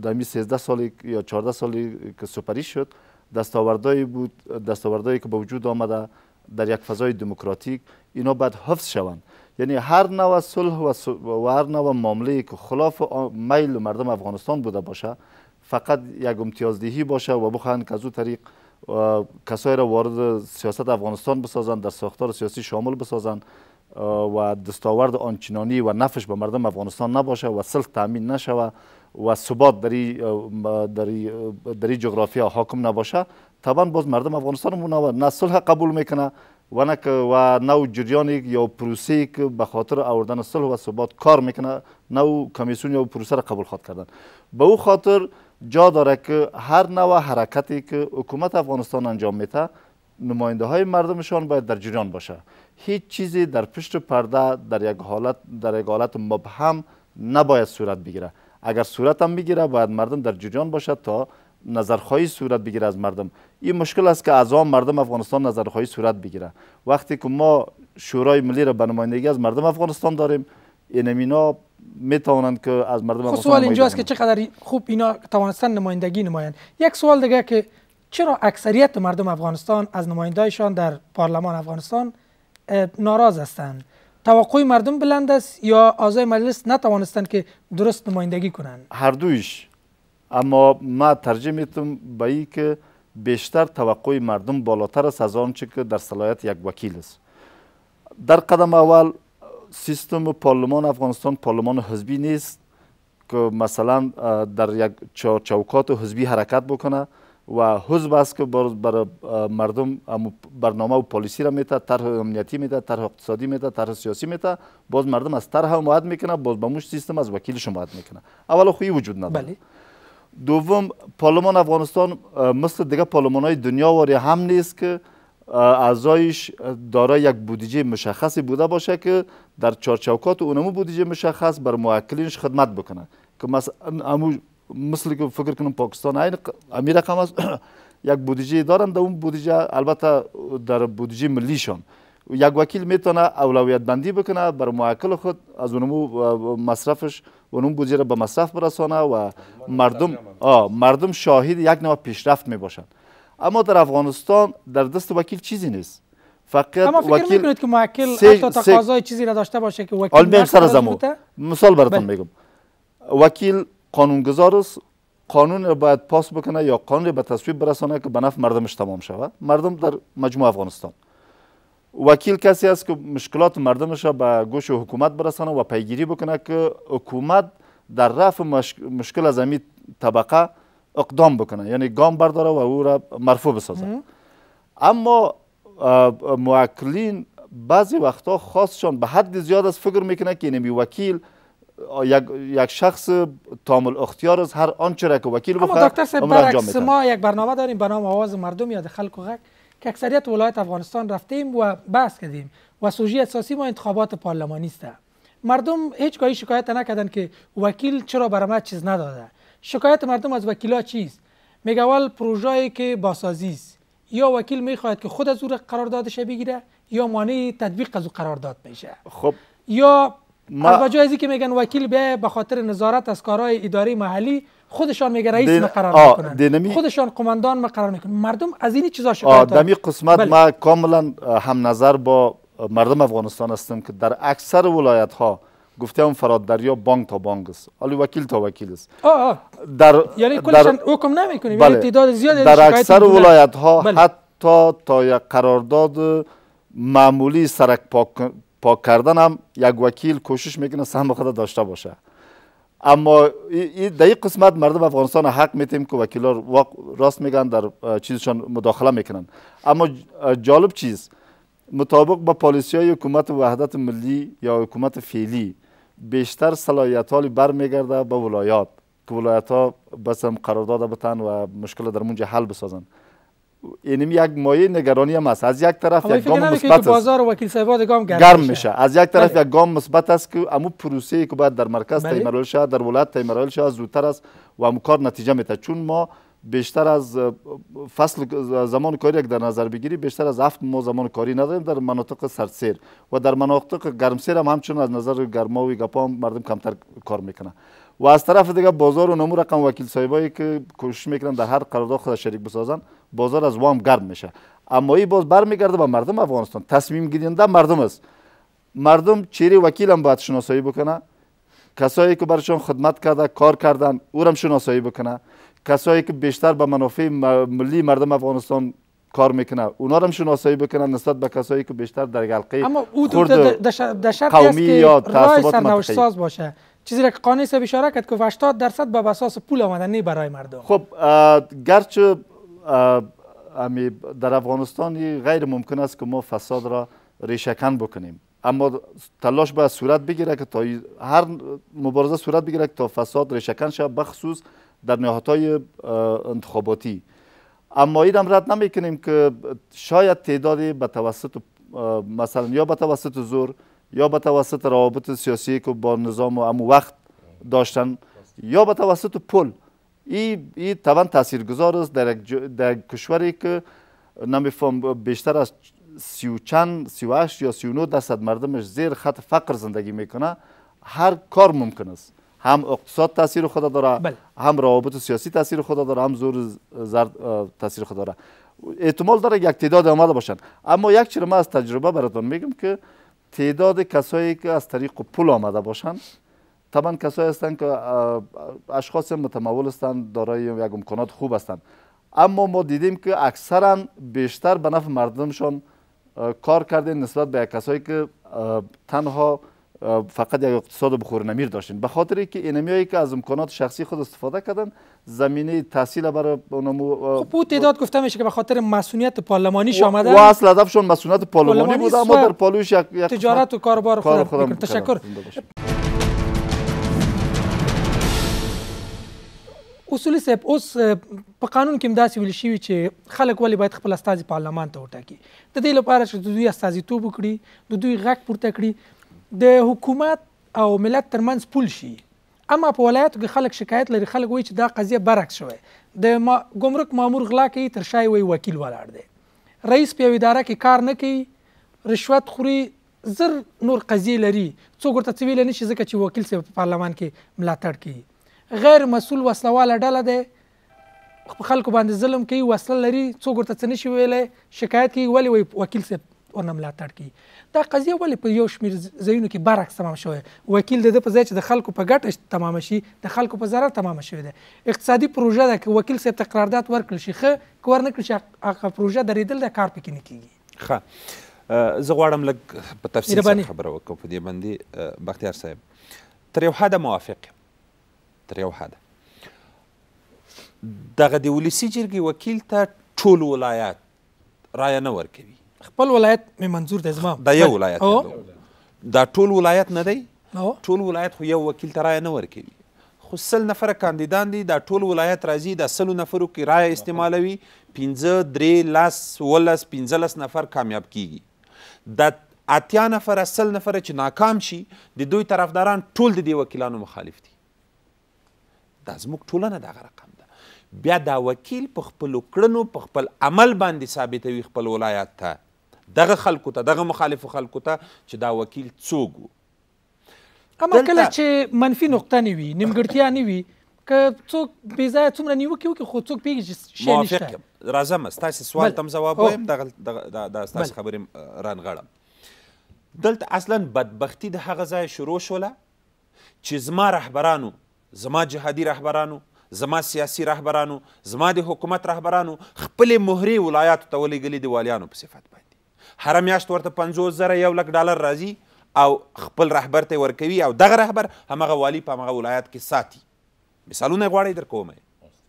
دمی 13 سالی یا 14 سالی که سپری شد دستاوردهای بود دستاوردهایی که به وجود آمده در یک فضای دموکراتیک اینا باید حفظ شوند یعنی هر نوع صلح و, و هر نوع معامله که خلاف میل مردم افغانستان بوده باشه فقط یک امتیازدهی باشه و بخواهند که از طریق کسایی را وارد سیاست افغانستان بسازند در ساختار سیاسی شامل بسازند و دستاورد آنچنانی و نفش به مردم افغانستان نباشه و صلح تامین نشوه و ثبات در این جغرافیا حاکم نباشه طبعا باز مردم افغانستان مون نه صلح قبول میکنه و نه و نو جریانی یا پروسی که به خاطر آوردن صلح و ثبات کار میکنه نو کمیسیون یا پروسه را قبول خواد کردن به او خاطر جا داره که هر نوع حرکتی که حکومت افغانستان انجام میده نماینده های مردمشان باید در جریان باشه هیچ چیزی در پشت پرده در یک حالت در یک حالت مبهم نباید صورت بگیره اگر صورت هم بگیره باید مردم در جریان باشه تا نظرخواهی صورت بگیره از مردم این مشکل است که از آن مردم افغانستان نظرخواهی صورت بگیره وقتی که ما شورای ملی را به نمایندگی از مردم افغانستان داریم اینمینا میتوانند که از مردم خب سوال اینجاست که چقدر خوب اینا توانستن نمایندگی نمایند یک سوال دیگه که چرا اکثریت مردم افغانستان از نمایندهایشان در پارلمان افغانستان ناراض هستند توقع مردم بلند است یا آزای مجلس نتوانستند که درست نمایندگی کنند هر دویش اما ما ترجمه میتم به این که بیشتر توقع مردم بالاتر است از آنچه که در صلاحیت یک وکیل است در قدم اول سیستم پارلمان افغانستان پارلمان حزبی نیست که مثلا در یک چوکات حزبی حرکت بکنه و حزب است که بر مردم برنامه و پالیسی را میده طرح امنیتی میده طرح اقتصادی میده طرح سیاسی میده باز مردم از طرح حمایت میکنه باز به موش سیستم از وکیل حمایت میکنه اولا خویی وجود نداره بله. دوم پارلمان افغانستان مثل دیگه پارلمان های دنیا واری هم نیست که اعضایش دارای یک بودجه مشخصی بوده باشه که در چارچوکات اونمو بودجه مشخص بر موکلینش خدمت بکنه که مثلا مثل که فکر کنم پاکستان عین امیر رقم است یک بودجه دارن در اون بودجه البته در بودجه ملیشان یک وکیل میتونه اولویت بندی بکنه بر موکل خود از اونمو مصرفش اون بودجه را به مصرف برسانه و مردم مردم شاهد یک نوع پیشرفت میباشند اما در افغانستان در دست وکیل چیزی نیست فقط اما فکر وکیل میکنید که موکل حتی تقاضای چیزی را داشته باشه که وکیل سر مثال براتون بله. میگم وکیل قانونگذار است قانون را باید پاس بکنه یا قانون را به تصویب برسانه که به نفع مردمش تمام شود مردم در مجموع افغانستان وکیل کسی است که مشکلات مردمش را به گوش حکومت برسانه و پیگیری بکنه که حکومت در رفع مشکل از طبقه اقدام بکنه یعنی گام برداره و او را مرفوع بسازه اما موکلین بعضی وقتا خاصشان به حد زیاد از فکر میکنه که نمی یعنی وکیل یک, یک شخص تامل اختیار از هر آنچه را که وکیل بخواه اما دکتر ما یک برنامه داریم به نام آواز مردم یاد خلق و غک که اکثریت ولایت افغانستان رفتیم و بحث کردیم و سوژه اساسی ما انتخابات پارلمانی است مردم هیچگاهی شکایت نکردن که وکیل چرا بر ما چیز نداده شکایت مردم از وکیلا چیست میگه اول پروژه‌ای که باسازی است یا وکیل میخواهد که خود از او قراردادش بگیره یا مانع تطبیق از او قرارداد میشه خب یا ما از وجه که میگن وکیل به به خاطر نظارت از کارهای اداره محلی خودشان میگه رئیس دن... قرار خودشان قماندان مردم از این چیزا شکایت دارن قسمت بله. ما کاملا هم نظر با مردم افغانستان هستم که در اکثر ولایت ها گفته فراد دریا بانک تا بانک است حالی وکیل تا وکیل است در یعنی کلشان حکم یعنی بله. تعداد زیاد در اکثر ولایت ها بله. حتی تا یک قرارداد معمولی سرک پاک, کردن هم یک وکیل کوشش میکنه سهم خود داشته باشه اما در این قسمت مردم افغانستان حق میتیم که ها راست میگن در چیزشان مداخله میکنن اما جالب چیز مطابق با پالیسی های حکومت وحدت ملی یا حکومت فعلی بیشتر صلاحیت ها برمیگرده به ولایات که ولایت ها قرار داده بتن و مشکل در اونجا حل بسازن اینم یعنی یک مایه نگرانی هم است از یک طرف یک گام مثبت است گام گرم, گرم میشه از یک طرف بله. یک گام مثبت است که امو پروسه که باید در مرکز بله. تیمرال شه در ولایت تیمرال شه زودتر است و امو کار نتیجه میده چون ما بیشتر از فصل زمان کاری در نظر بگیری بیشتر از هفت ما زمان کاری نداریم در مناطق سرسیر و در مناطق گرمسیر هم همچنین از نظر گرما و گپا هم مردم کمتر کار میکنن و از طرف دیگه بازار و نمو رقم وکیل صاحبایی که کوشش میکنن در هر قرارداد خود شریک بسازن بازار از وام گرم میشه اما این باز برمیگرده به مردم افغانستان تصمیم گیرنده مردم است مردم چیری وکیل هم باید شناسایی بکنه کسایی که برشون خدمت کرده کار کردن او هم شناسایی بکنه کسایی که بیشتر به منافع ملی مردم افغانستان کار میکنه اونا هم شناسایی بکنن نسبت به کسایی که بیشتر در حلقه اما او شرط قومی که رای منطقی ساز باشه چیزی را که قانع صاحب اشاره کرد که 80 درصد به اساس پول نه برای مردم خب گرچه امی در افغانستان غیر ممکن است که ما فساد را ریشکن بکنیم اما تلاش باید صورت بگیره که تا هر مبارزه صورت بگیره که تا فساد ریشکن شود بخصوص در نهادهای انتخاباتی اما ایدم رد نمیکنیم که شاید تعدادی به توسط مثلا یا به توسط زور یا به توسط روابط سیاسی که با نظام و امو وقت داشتن یا به توسط پل این ای طبعا گذار است در, در کشوری که نمیفهم بیشتر از سی چند سی یا سی درصد مردمش زیر خط فقر زندگی میکنه هر کار ممکن است هم اقتصاد تاثیر خود داره بله. هم روابط سیاسی تاثیر خود داره هم زور زرد تاثیر خود داره احتمال داره یک تعداد آمده باشند اما یک چیز من از تجربه براتون میگم که تعداد کسایی که از طریق پول آمده باشند طبعا کسایی هستند که اشخاص متمول هستند دارای یک امکانات خوب هستند اما ما دیدیم که اکثرا بیشتر به نفع مردمشان کار کرده نسبت به کسایی که تنها فقط یک اقتصاد بخور نمیر داشتین به خاطر که اینمیایی که از امکانات شخصی خود استفاده کردن زمینه تحصیل برای اونمو خب تعداد گفته میشه که به خاطر مسئولیت پارلمانیش آمدن و اصل هدفشون مسئولیت پارلمانی بود اما در پالوش تجارت و کاربار خود کار تشکر اصول صاحب اوس قانون کې مداسې ویل چه چې خلک ولې باید خپل استازي پارلمان ته وټاکي د دې لپاره دوی استازیتوب وکړي د دوی غږ پورته کړي د حکومت او ملت ترمنځ پول شي اما په ولایتو کې خلک شکایت لري خلک وایي چې دا قضیه برعکس شوې د ما ګمرک مامور غلا کوي تر شای وی وکیل ولاړ دی رئیس په اداره کې کار نه کوي رشوت خوري زر نور قضیه لري څوک ورته ویل نه شي ځکه چې وکیل سي په پارلمان کې ملاتړ کوي غیر مسول وسلواله ډله ده خلکو باندې ظلم کوي وسله لري څوک ورته څه نشي ویلای شکایت کوي ولی وکیل سي ورنه ملاتړ کوي دا قضیه ولې په یو شمیر ځایونو کې برعکس تمام شوې وکیل د ده په ځای چې د خلکو په ګټه تمام شي د خلکو په ضرر تمام شوې ده اقتصادي پروژه ده که وکیل صاحب ته قرارداد ورکړل شي ښه که ورنه کړل شي هغه پروژه درېدل د کار پکې نه کیږي ښه زه غواړم لږ په تفصیل سره خبره وکړم په دې باندې بختیار صاحب تر یو حده موافق تر یو حده دغه د ولسي جرګې وکیل ته ټول ولایات رایه نه ورکوي خپل ولایت مې منظور دی زما دا یو ولایت دا ټول ولایت نه دی ټول ولایت خو یو وکیل ته رایه نه ورکوي خو سل نفره کاندیدان دي دا ټول ولایت راځي دا سلو نفرو کې رایه استعمالوي پنځه درې لس ولس پنځلس نفر کامیاب کیږي دا اتیا نفره سل نفره چې ناکام شي د دوی طرفداران ټول د دې وکیلانو مخالف دي دا زموږ ټولنه دغه رقم ده بیا دا وکیل په خپلو کړنو په خپل عمل باندې ثابتوي خپل ولایت ته دغه خلکو ته دغه مخالفو خلکو ته چې دا وکیل څوک و اما کله چې منفي نقطه نه وي نیمګړتیا نه وي که څوک بې ځایه څومره نیوکې وکړي خو څوک پوهېږي چې شی نشته راځم ستاسې سوال ته هم ځواب وایم دا ستاسې خبرې رانغړم دلته اصلا بدبختی د هغه ځای شروع شوله چې زما رهبرانو زما جهادي رهبرانو زما سیاسي رهبرانو زما د حکومت رهبرانو خپلې مهرې ولایاتو ته ولېږلي د والیانو په صفت باندې هر میاشت ورته 50000 یو لک ډالر راځي او خپل رهبر ته ورکوي او دغه رهبر همغه والی په همغه ولایت کې ساتي مثالونه غواړی در کوم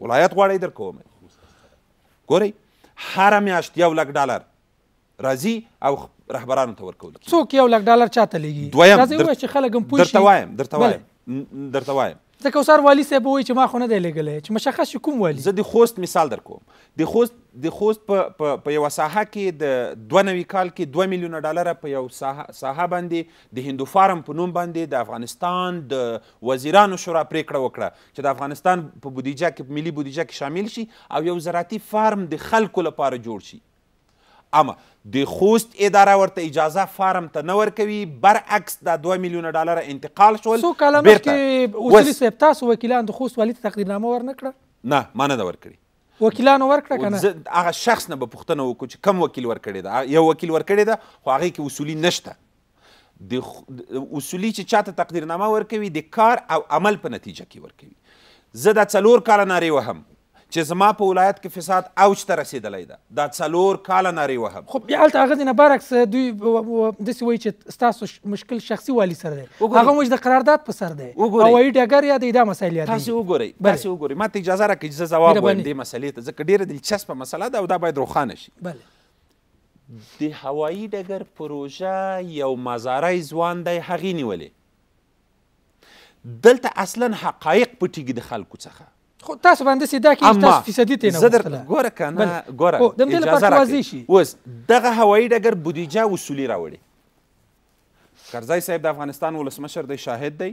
ولایت غواړی در کوم ګورئ هر میاشت یو لک ډالر راځي او رهبرانو ته ورکول کیږي څوک یو لک ډالر چاته لګي دویم درته وایم درته وایم درته وایم ځکه اوسار والی صاحب وایي چې ما خو نه دی لګلی چې مشخص کوم والی زه د خوست مثال در کوم د خوست د خوست په په یوه ساحه کې د دوه نوي کال کې دوه میلیونه ډالره په یو ساحه باندې د هندو فارم په نوم باندې د افغانستان د وزیرانو شورا پریکړه وکړه چې د افغانستان په بودیجه کې ملي بودیجه کې شامل شي او یو زراعتي فارم د خلکو لپاره جوړ شي اما د خوست اداره ورته اجازه فارم ته نه ورکوي برعکس دا دوه میلیونه ډالره انتقال شول څو کاله مخکې اصولي صاحب تاسو وکیلان د خوست والي ته تقدیرنامه ورنکړه نه ما نه ده ورکړې وکیلانو ورکړه که نه هغه شخص نه به پوښتنه وکړو چې کم وکیل ورکړې ده یو وکیل ورکړې ده خو هغې کې اصولي نشته د خ... اصولي چې چاته تقدیرنامه ورکوي د کار او عمل په نتیجه کې ورکوي زه دا څلور کاله نارې وهم چې زما په ولایت کې فساد اوج ته رسیدلی ده دا څلور کاله نارې وهم خو بیا هلته هغه ځینه برعکس دوی داسې وایي چې ستاسو مشکل شخصي والي سره دی هغه موږ د قرارداد په سر دی هوایي ډګر یا د دا مسایل یاد تاسې وګورئ تاسې وګورئ ما ته اجازه راکړئ چې زه ځواب وایم دې مسلې ته ځکه ډېره دلچسپه مسله ده او دا باید روښانه شي بله د هوایی ډګر پروژه یو مزاری ځوان دی هغې نیولې دلته اصلا حقایق پټیږي د خلکو څخه خو تاسو باندې سیدا کې تاسو فیصدي ته نه زدر ګوره کنه ګوره د دې لپاره واضح شي اوس دغه هوایي ډګر بودیجه وصولي راوړي کرزای صاحب د افغانستان ولسمشر دی شاهد دی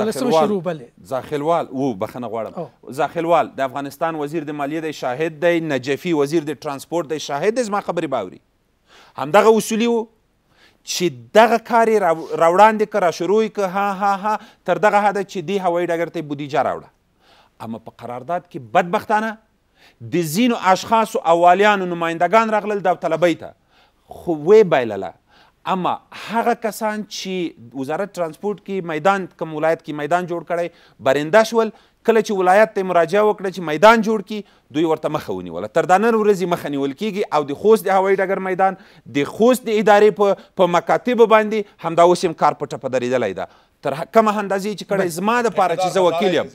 زاخلوال زاخلوال او بخنه غواړم زاخلوال د افغانستان وزیر د مالیه دی شاهد دی نجفي وزیر د ترانسپورت دی شاهد دی زما خبرې باوري همدغه اصولي وو چې دغه کار یې راوړاندې که را شروع که ها ها ها تر دغه حده چې دې هوایي ډګر ته بودیجه راوړه اما په قرارداد کې بدبختانه د ځینو اشخاصو او والیانو نمایندګان راغلل د طلبۍ ته خو وې بایلله اما هغه کسان چې وزارت ترانسپورت کې میدان کوم ولایت کې میدان جوړ کړی برنده شول کله چې ولایت ته مراجعه وکړه چې میدان جوړ کی دوی ورته مخه ونیوله تر دا نن ورځې مخه نیول کیږي او د خوست د هوایي ډګر میدان د خوست د ادارې په په مکاتبو باندې همدا اوس هم کار په ټپه درېدلی ده تر کومه اندازې چې کړی زما دپاره چې زه وکیل یم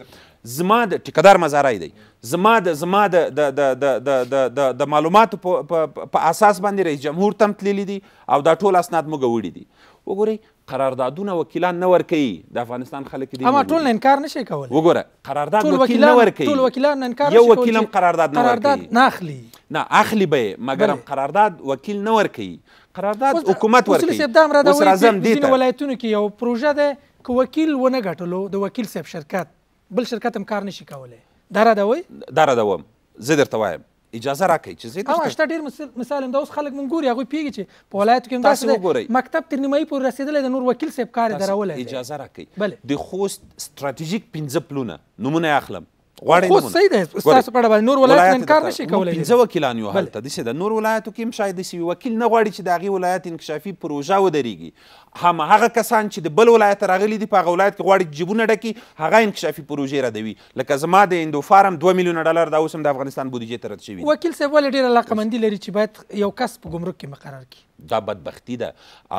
زما د ټیکدار مزارای دی زما د زما د د د د د د معلوماتو په اساس باندې رئیس جمهور تم تللی دی او دا ټول اسناد موږ وړي دي وګورئ قراردادونه وکیلان نه ورکوي د افغانستان خلک دي اما ټول انکار نشي کولی وګوره قرارداد وکیل نه ورکوي ټول وکیلان انکار یو وکیل هم قرارداد نه ورکوي قرارداد نه اخلي نه اخلي به مګر هم قرارداد وکیل نه ورکوي قرارداد حکومت ورکوي اوس دا امر دا ځینې ولایتونو کې یو پروژه ده که وکیل ونه ګټلو د وکیل صاحب شرکت بل شرکت هم کار نشي کولی دا را دوي دا را دوم زه درته وایم اجازه راکړئ چې زه درته شته ډېر مثال دا اوس خلک مونږ ګوري هغوی پیږي چې په ولایتو کې همداسې دی مکتب تر نیمایي پورې رسېدلی د نور وکیل صاحب کار یې درولی اجازه راکړئ د خوست ستراتیژیک پنځه پلونه نومونه یې اخلم غواړي خو صحیح ده تاسو په اړه باندې نور ولایت انکار نشي کولای پنځه وکیلان یو هلته دسه د نور ولایتو کې هم شاید دسه وکیل نه غواړي چې د هغې ولایت انکشافي پروژه ودرېږي هم هغه کسان چې د بل ولایت راغلي دي په هغه ولایت کې غواړي جیبونه ډکي هغه انکشافي پروژې ردوي لکه زما د اندو فارم دوه میلیونه ډالر دا اوس هم د افغانستان بودیجې ته رد شوي وکیل صاحب ولې ډېره علاقمندي لري چې باید یو کس په ګمرک کې مقرر کړي دا بدبختی ده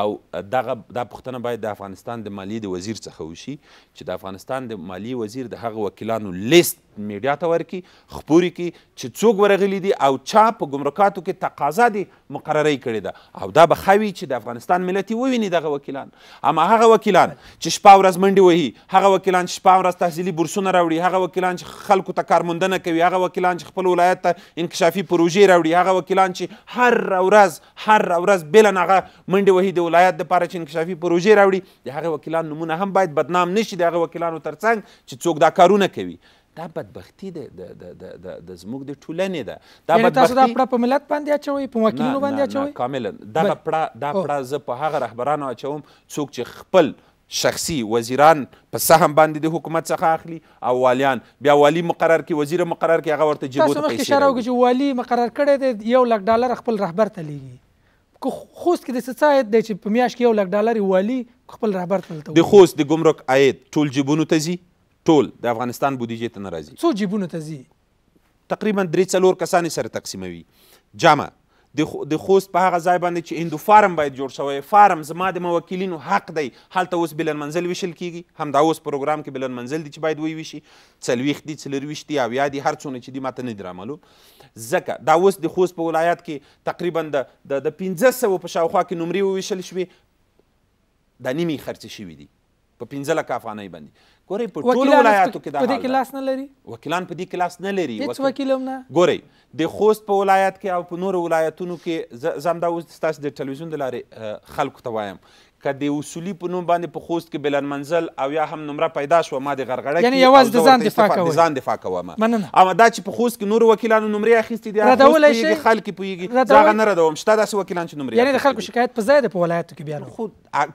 او دغه دا پوښتنه باید د افغانستان د مالیې د وزیر څخه وشي چې د افغانستان د مالیې وزیر د هغه وکیلانو لیست میډیا ته ورکي خپوري کی چې څوک ورغلی دي او چا په ګمرکاتو کې تقاضا دي مقررۍ کړې ده او دا به ښه چې د افغانستان ملت یې وویني دغه وکیلان اما هغه وکیلان چې شپه ورځ منډې وهي هغه وکیلان چې شپه ورځ تحصیلي بورسونه راوړي هغه وکیلان چې خلکو ته کارموندنه کوي هغه وکیلان چې خپل ولایت ته انکشافي پروژې راوړي هغه وکیلان چې هر ورځ هر ورځ بلا هغه منډې وهي د ولایت دپاره چې انکشافي پروژې راوړي د هغه وکیلان نومونه هم باید بدنام نشي د هغه وکیلانو تر څنګ چې څوک دا کارونه کوي دا بدبختی د د د د د زموږ د ټولنې ده دا بدبختی تاسو دا پړه په ملت باندې اچوي په وکیلانو باندې اچوي کاملا دا پړه دا پړه زه په هغه رهبرانو اچوم څوک چې خپل شخصي وزیران په سهم باندې د حکومت څخه اخلي او والیان بیا والی مقرر کی وزیر مقرر کی هغه ورته جیبو ته پیسې تاسو مخکې چې والی مقرر کړی دی یو لک ډالر خپل رهبر ته لیږي که خوست کې د څه عاید دی چې په میاشت کې یو لک ډالر والی خپل رهبر ته د خوست د ګمرک عاید ټول جیبونو ته ځي ټول د افغانستان بودیجې ته نه راځي څو جیبونو ته ځي تقریبا درې څلور کسان سره تقسیموي جامه د خوست په هغه ځای باندې چې هندو فارم باید جوړ شوی فارم زما د موکلینو حق دی هلته اوس بلن منزل ویشل کیږي همدا اوس پروګرام کې بلن منزل دی چې باید ویویشي څلوېښت دي څلرویشت دي اویا دي هر څونه چې دي ماته نه دي رامعلوم ځکه دا اوس د خوست په ولایت کې تقریبا د د پنځه سوه په شاوخوا کې نمرې وویشل شوې دا نیمې خرڅې شوي دي په 15 لک افغانۍ باندې ګورئ په ټولو ولایاتو کې دا په دې کې لاس نه لري وکیلان په دې کې لاس نه لري هیڅ وکیل هم نه ګورئ د خوست په ولایت کې او په نورو ولایتونو کې زمدا اوس ستاسو د ټلویزیون د لارې خلکو ته وایم که د اصولي په نوم باندې په خوست کې بلند منزل او یا هم نمره پیدا شوه ما د غرغړه یعنی یوازې د ځان دفاع کوئ د ځان دفاع کوم اما دا چې په خوست کې نور وکیلانو نمرې اخیستې دي ردولی شي خلک پوهیږي زه هغه نه ردوم شته داسې وکیلان چې نمرې یعنی د خلکو شکایت په ځای دی په ولایتو کې بیا خو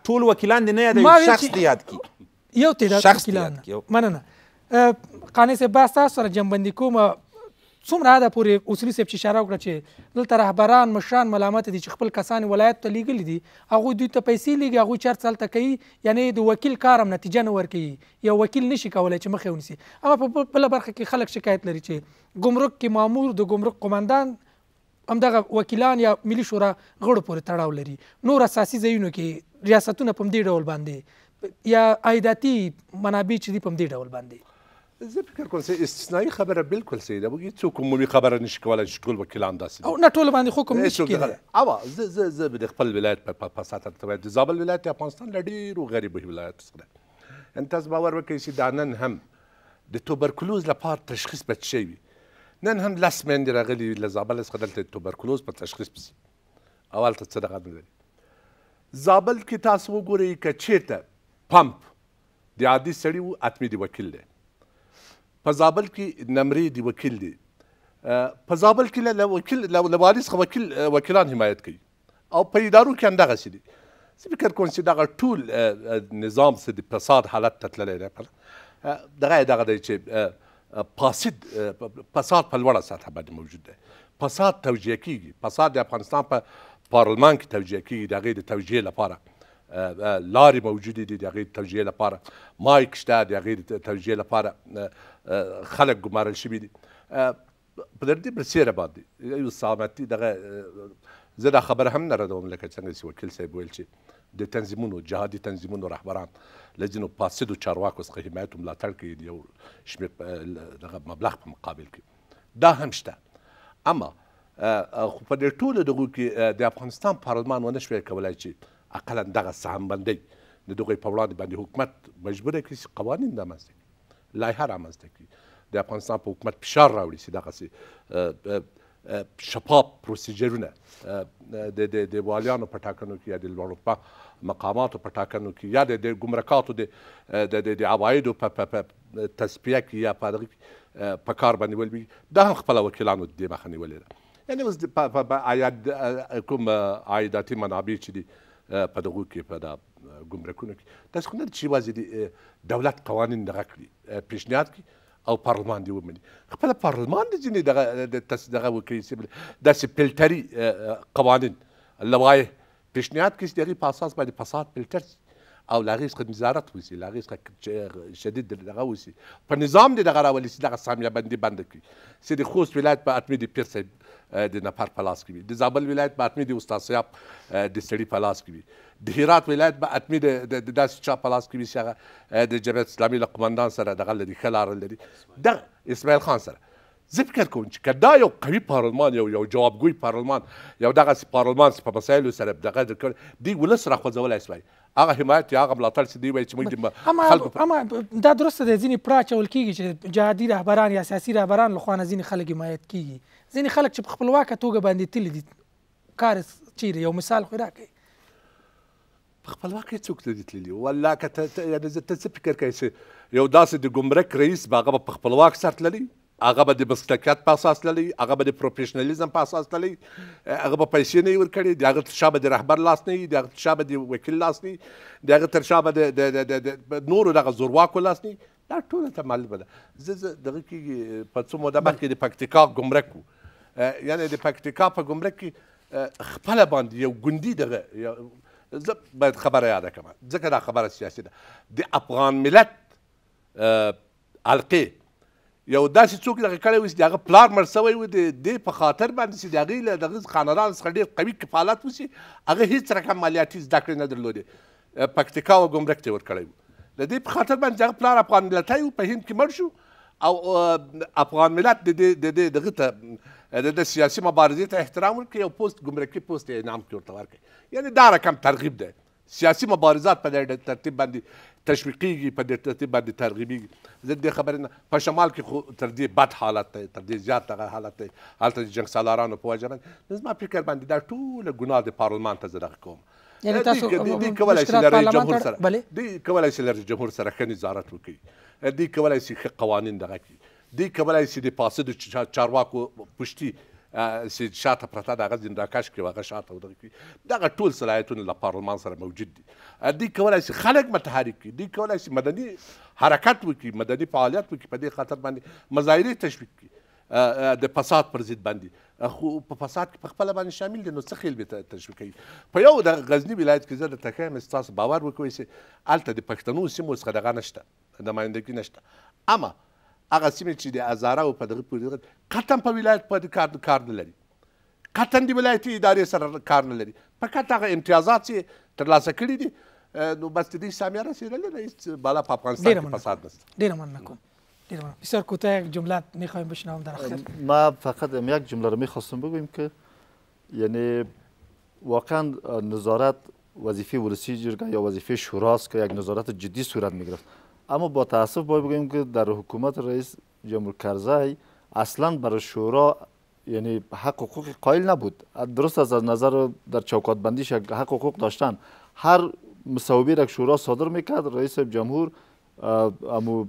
ټول وکیلان دې نه یادوي شخص دې یاد کړي یو تعداد وکیلان مننه قانع صاحب بس تاسو سره جنبندي کوم څومره ده پورې اصولي صاحب چې اشاره وکړه چې دلته رهبران مشران ملامت دي چې خپل کسان ولایت ته لیږلي دي هغوی دوی ته پیسې لیږي هغوی چرته هلته کوي یعنی د وکیل کار هم نتیجه نه ورکوي یو وکیل نشي کولی چې مخې ونیسي اما په بله برخه کې خلک شکایت لري چې ګمرک کې مامور د ګمرک قماندان همدغه وکیلان یا ملي شورا غړو پورې تړاو لري نور اساسي ځایونو کې ریاستونه په همدې ډول باندې یا عایداتي منابع چې دي په همدې ډول باندې زه فکر کوم چې استثنایی خبره بالکل صحیح ده وګورئ څوک عمومي خبره نشي کولی چې ټول وکیلان داسې او نه ټول باندې خو کوم نشي کېدای اوا زه زه زه د خپل ولایت په ساتل ته وایم د زابل ولایت افغانستان له ډېرو غریبو ولایتو څخه ده ان تاسو باور وکړئ چې دا نن هم د توبرکلوز لپاره تشخیص بد شوي نن هم لس میندې راغلي له زابل څخه دلته توبرکلوز په تشخیص پسې او هلته څه دغه نه لري زابل کې تاسو وګورئ که چېرته پمپ د عادي سړي و اتمي د وکیل دی په زابل کې نمرې دی وکیل دی په زابل کې له وکیل له والي څخه وکیل وکیلان حمایت کوي او په ادارو کې همدغسې دي زه فکر کوم چې دغه ټول نظام څه د فساد حالت ته تللی دی دغه دغه دی چې فاسد فساد په لوړه سطحه باندې موجود دی فساد توجیه کیږي فساد د افغانستان په پا پارلمان کې توجیه کیږي د هغې د توجیه لپاره لارې موجودې دي د هغې توجیه لپاره مایک شته د هغې د توجیه لپاره خلک ګمارل شوي دي په دردې برسیره باندې یو سامتي دغه زه دا خبره هم نه ردوم لکه څنګه چې وکیل صاحب ویل چې د تنظیمونو جهادي تنظیمونو رهبران له ځینو فاسدو چارواکو څخه حمایت او ملاتړ کوي د یو شمېر دغه مبلغ په مقابل کې دا هم شته اما خو په دې ټولو دغو کې د افغانستان پارلمان ونه شوی کولی چې اقلا دغه سهم بندۍ د دغې په وړاندې باندې حکومت مجبور کړي چې قوانین رامنځته کړي لایحه رامنځته کړي د افغانستان په حکومت فشار راوړي چې دغسې شفاف پروسیجرونه د د د والیانو په ټاکنو کې یا د لوړ رتبه مقاماتو په ټاکنو کې یا د د ګمرکاتو د د د عوایدو په تصفیه کې یا په دغه په کار باندې ولوي دا هم خپل وکیلانو د دې مخه نیولې ده یعنی اوس کوم عایداتي منابع چې دي په دغو کې په دا ګمرکونو کې داسې خو نه ده چې یوازې دولت قوانین دغه کړي پیشنهاد کړي او پارلمان دی ومني خپل پارلمان د جنې دغه دغه وکړي داسې فلټري قوانین لوای پیشنهاد کړي دغه په اساس باندې فساد فلټر او لاغې څخه نظارت وسی لاغې څخه شدید دغه وسی په نظام دی دغه راولي دغه سامیه بندي بند کړي سې د خوست ولایت په اتمې د پیر صاحب د نفر په لاس کې وي د زابل ولایت به حتمي د استاد صیاب د سړي په لاس کې وي د هرات ولایت به حتمي د داسې چا په لاس کې وي چې هغه د جمعیت اسلامي له قمندان سره دغه لري ښه لاره لري دغه اسماعیل خان سره زه فکر کوم چې که دا یو قوي پارلمان یو یو جوابګوی پارلمان یو دغسې پارلمان چې په مسایلو سره دغه کړ دی ولس راخوځولی سوی هغه حمایت یا هغه ملاتړ چې دی وایي چې موږ د اما دا درسته دی ځینې پړه اچول کېږي چې جهادي رهبران یا سیاسي رهبران له خوا نه ځینې خلک حمایت کېږي ځینې خلک چې په خپلواکه توګه باندې تللي دي کار چیرې یو مثال خو راکړئ په خپلواکۍ څوک نه دي تللي والله که ته یعنې ته څه فکر کوې چې یو داسې د ګمرک رئیس به هغه به په خپلواک سر تللی هغه به د مسلکیت په اساس تللی هغه به د پروفیشنالیزم په اساس تللی هغه به پیسې نه وي ورکړې د هغه تر شا به د رهبر لاس نه وي د هغه تر شا به د وکیل لاس نه وي د هغه تر شا به د نورو دغه زورواکو لاس نه وي دا ټوله ته معلومه ده زه زه دغه کې په څو موده مخکې د پکتیکا ګمرک و یعنی د پکتیکا په ګمرک کې خپله باندې یو ګوندي دغه زه باید خبره یاده کړم ځکه دا خبره سیاسي ده د افغان ملت حلقې یو داسې څوک دغه کړی وي چې د هغه پلار مړ سوی وي د دې په خاطر باندې چې د هغې له دغه خاندان څخه ډېر قوي کفالت وشي هغه هېڅ رقم مالیاتي زده کړې نه درلودې پکتیکا او ګمرک ته یې ورکړی وو د دې په خاطر باندې هغه پلار افغان ملتی و په هند کې مړ شو او افغان ملت د دې دغه ته د د سیاسي مبارزې ته احترام ورکړي او پوسټ ګمرکي پوسټ یې انعام کړي ورته ورکړي یعنی دا رقم ترغیب ده سیاسي مبارزات په دې ترتیب باندې تشویقیږي په دې ترتیب باندې ترغیبیږي زه دې خبرې نه په شمال کې خو تر دې بد حالت دی تر دې زیات دغه حالت دی هلته جنګسالارانو په وجه باندې زما فکر باندې دا ټوله ګناه د پارلمان ته زه دغه کوم یعنی تاسو دوی کولای شي له رئیس جمهور سره دوی کولای شي له رئیس جمهور سره ښه نظارت وکړي دوی کولای شي ښه قوانین دغه کړي دوی کولای شي د فاسدو چارواکو پشتي چې شاته پرته د هغه زنداکش کړي هغه شاته ودغه کړي دغه ټول صلاحیتونه له پارلمان سره موجود دي دوی کولی شي خلک متحرک کړي دوی کولی شي مدني حرکت وکړي مدني فعالیت وکړي په دې خاطر باندې مظاهرې تشویق کړي د فساد پر ضد باندې خو په فساد کې په خپله باندې شامل دي نو څه خیل به تشویقوي په یو د غزني ولایت کې زه درته ښیم ستاسو باور وکوئ چې هلته د پښتنو سیمو څخه دغه نشته نمایندګي نشته اما هغه سیمې چې د هزاره او په دغه پورې قطن په ولایت پورې کار کار نه لري قطن د ولایتي ادارې سره کار نه لري فقط هغه امتیازات چې ترلاسه کړي دي نو بس د دې سامیه رسېدلې ده هېڅ بالا په افغانستان کې فساد نشته ډېره مننه کوم بسیار کوتاه یک جمله میخوایم بشنوم در آخر ما فقط یک جمله رو میخواستم بگویم که یعنی واقعا نظارت وظیفه ولسی جرگه یا وظیفه شوراست که یک نظارت جدی صورت میگرفت اما با تاسف باید بگویم که در حکومت رئیس جمهور کرزی اصلا برای شورا یعنی حق حقوق قائل نبود درست از نظر در چوکات بندیش حق حقوق داشتن هر مصوبه را شورا صادر میکرد رئیس جمهور امو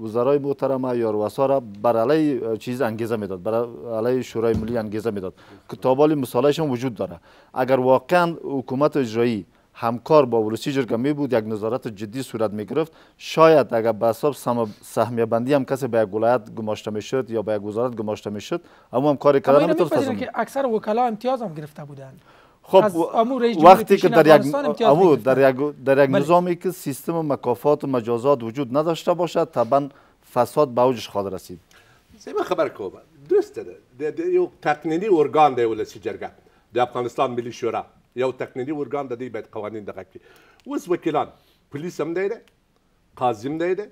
وزرای محترم یا را بر علی چیز انگیزه میداد بر علی شورای ملی انگیزه میداد کتابالی مثالشون وجود داره اگر واقعا حکومت اجرایی همکار با ولسی جرگه می بود یک نظارت جدی صورت می گرفت شاید اگر به حساب سهمیه بندی هم کسی به یک ولایت گماشته می شد یا به یک وزارت گماشته می شد اما هم کاری کردن که اکثر وکلا امتیاز هم گرفته بودند خب وقتی که در یک امو در یک در یک نظامی که سیستم مکافات و مجازات وجود نداشته باشد طبعا فساد به اوجش خواهد رسید زیما خبر کو درست ده یو تقنینی ارگان دی ول جرګه د افغانستان ملي شورا یو تقنینی ارگان د دې باید قوانین دغه کې اوس وکیلان پولیس هم دی قاضی هم دی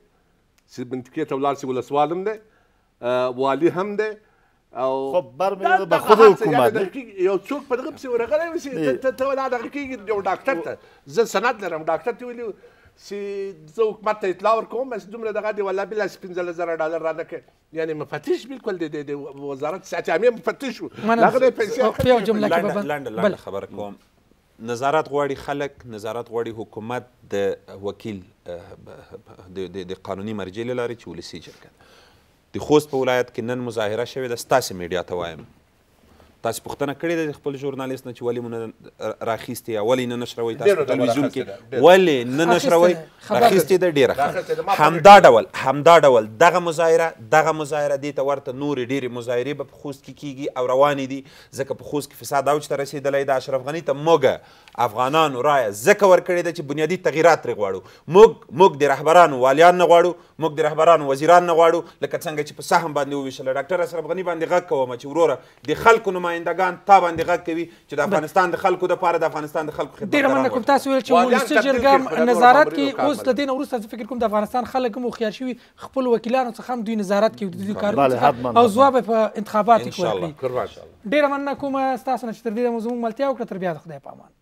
سي منطقې ته ولاړ سي ولسوال هم دی والي هم دی او خبر مې د خود حکومت یو څوک په دغه پسې ورغلی وي چې ته ولا دغه کېږي یو ډاکټر ته زه سند لرم ډاکټر ته ویلي سي زه حکومت ته اطلاع ورکوم بس دومره دغه دی والله بل 15000 ډالر را نکړ یعنی مفتش بالکل د د وزارت ساتامي مفتش دغه د پیسې یو جمله کې بل خبر کوم نظارت غواړي خلک نظارت غواړي حکومت د وکیل د قانوني مرجع لاري چې ولسی شرکت د خوست په ولایت کې نن مظاهره شوې ده ستاسې میډیا ته وایم تاسو پوښتنه کړې ده خپل ژورنالیست نه چې ولې مونږ راخیستې ولې نه نشروي تاسو په تلویزیون کې ولې نه نشروي راخیستې ده ډیره همدا ډول همدا ډول دغه مظاهره دغه مظاهره دې ته ورته نورې ډېرې مظاهرې به په خوست کې کیږي او روانې دي ځکه په خوست کې فساد اوج ته رسېدلی ده اشرف غني ته موږ افغانانو رایه ځکه ورکړې ده چې بنیادي تغییرات ترې غواړو موږ موږ د رهبرانو والیان نه غواړو موږ د رهبرانو وزیران نه غواړو لکه څنګه چې په سهم باندې وویشله ډاکټر اشرف غني باندې غږ کوم چې وروره د خلکو نمائندگان تا باندې غږ کوي چې د افغانستان د خلکو لپاره د افغانستان د خلکو خدمت ډیره مننه کوم تاسو ویل چې ولسي جرګه نظارت کې اوس د دین وروسته زه فکر کوم د افغانستان خلک هم خيار شوي خپل وکیلانو څخه هم دوی نظارت کوي د دوی کارونه او ځواب په انتخاباتو کې ورکړي ډیره مننه کوم تاسو نه چې تر دې مو زموږ ملتیا وکړه تر بیا خدای پامان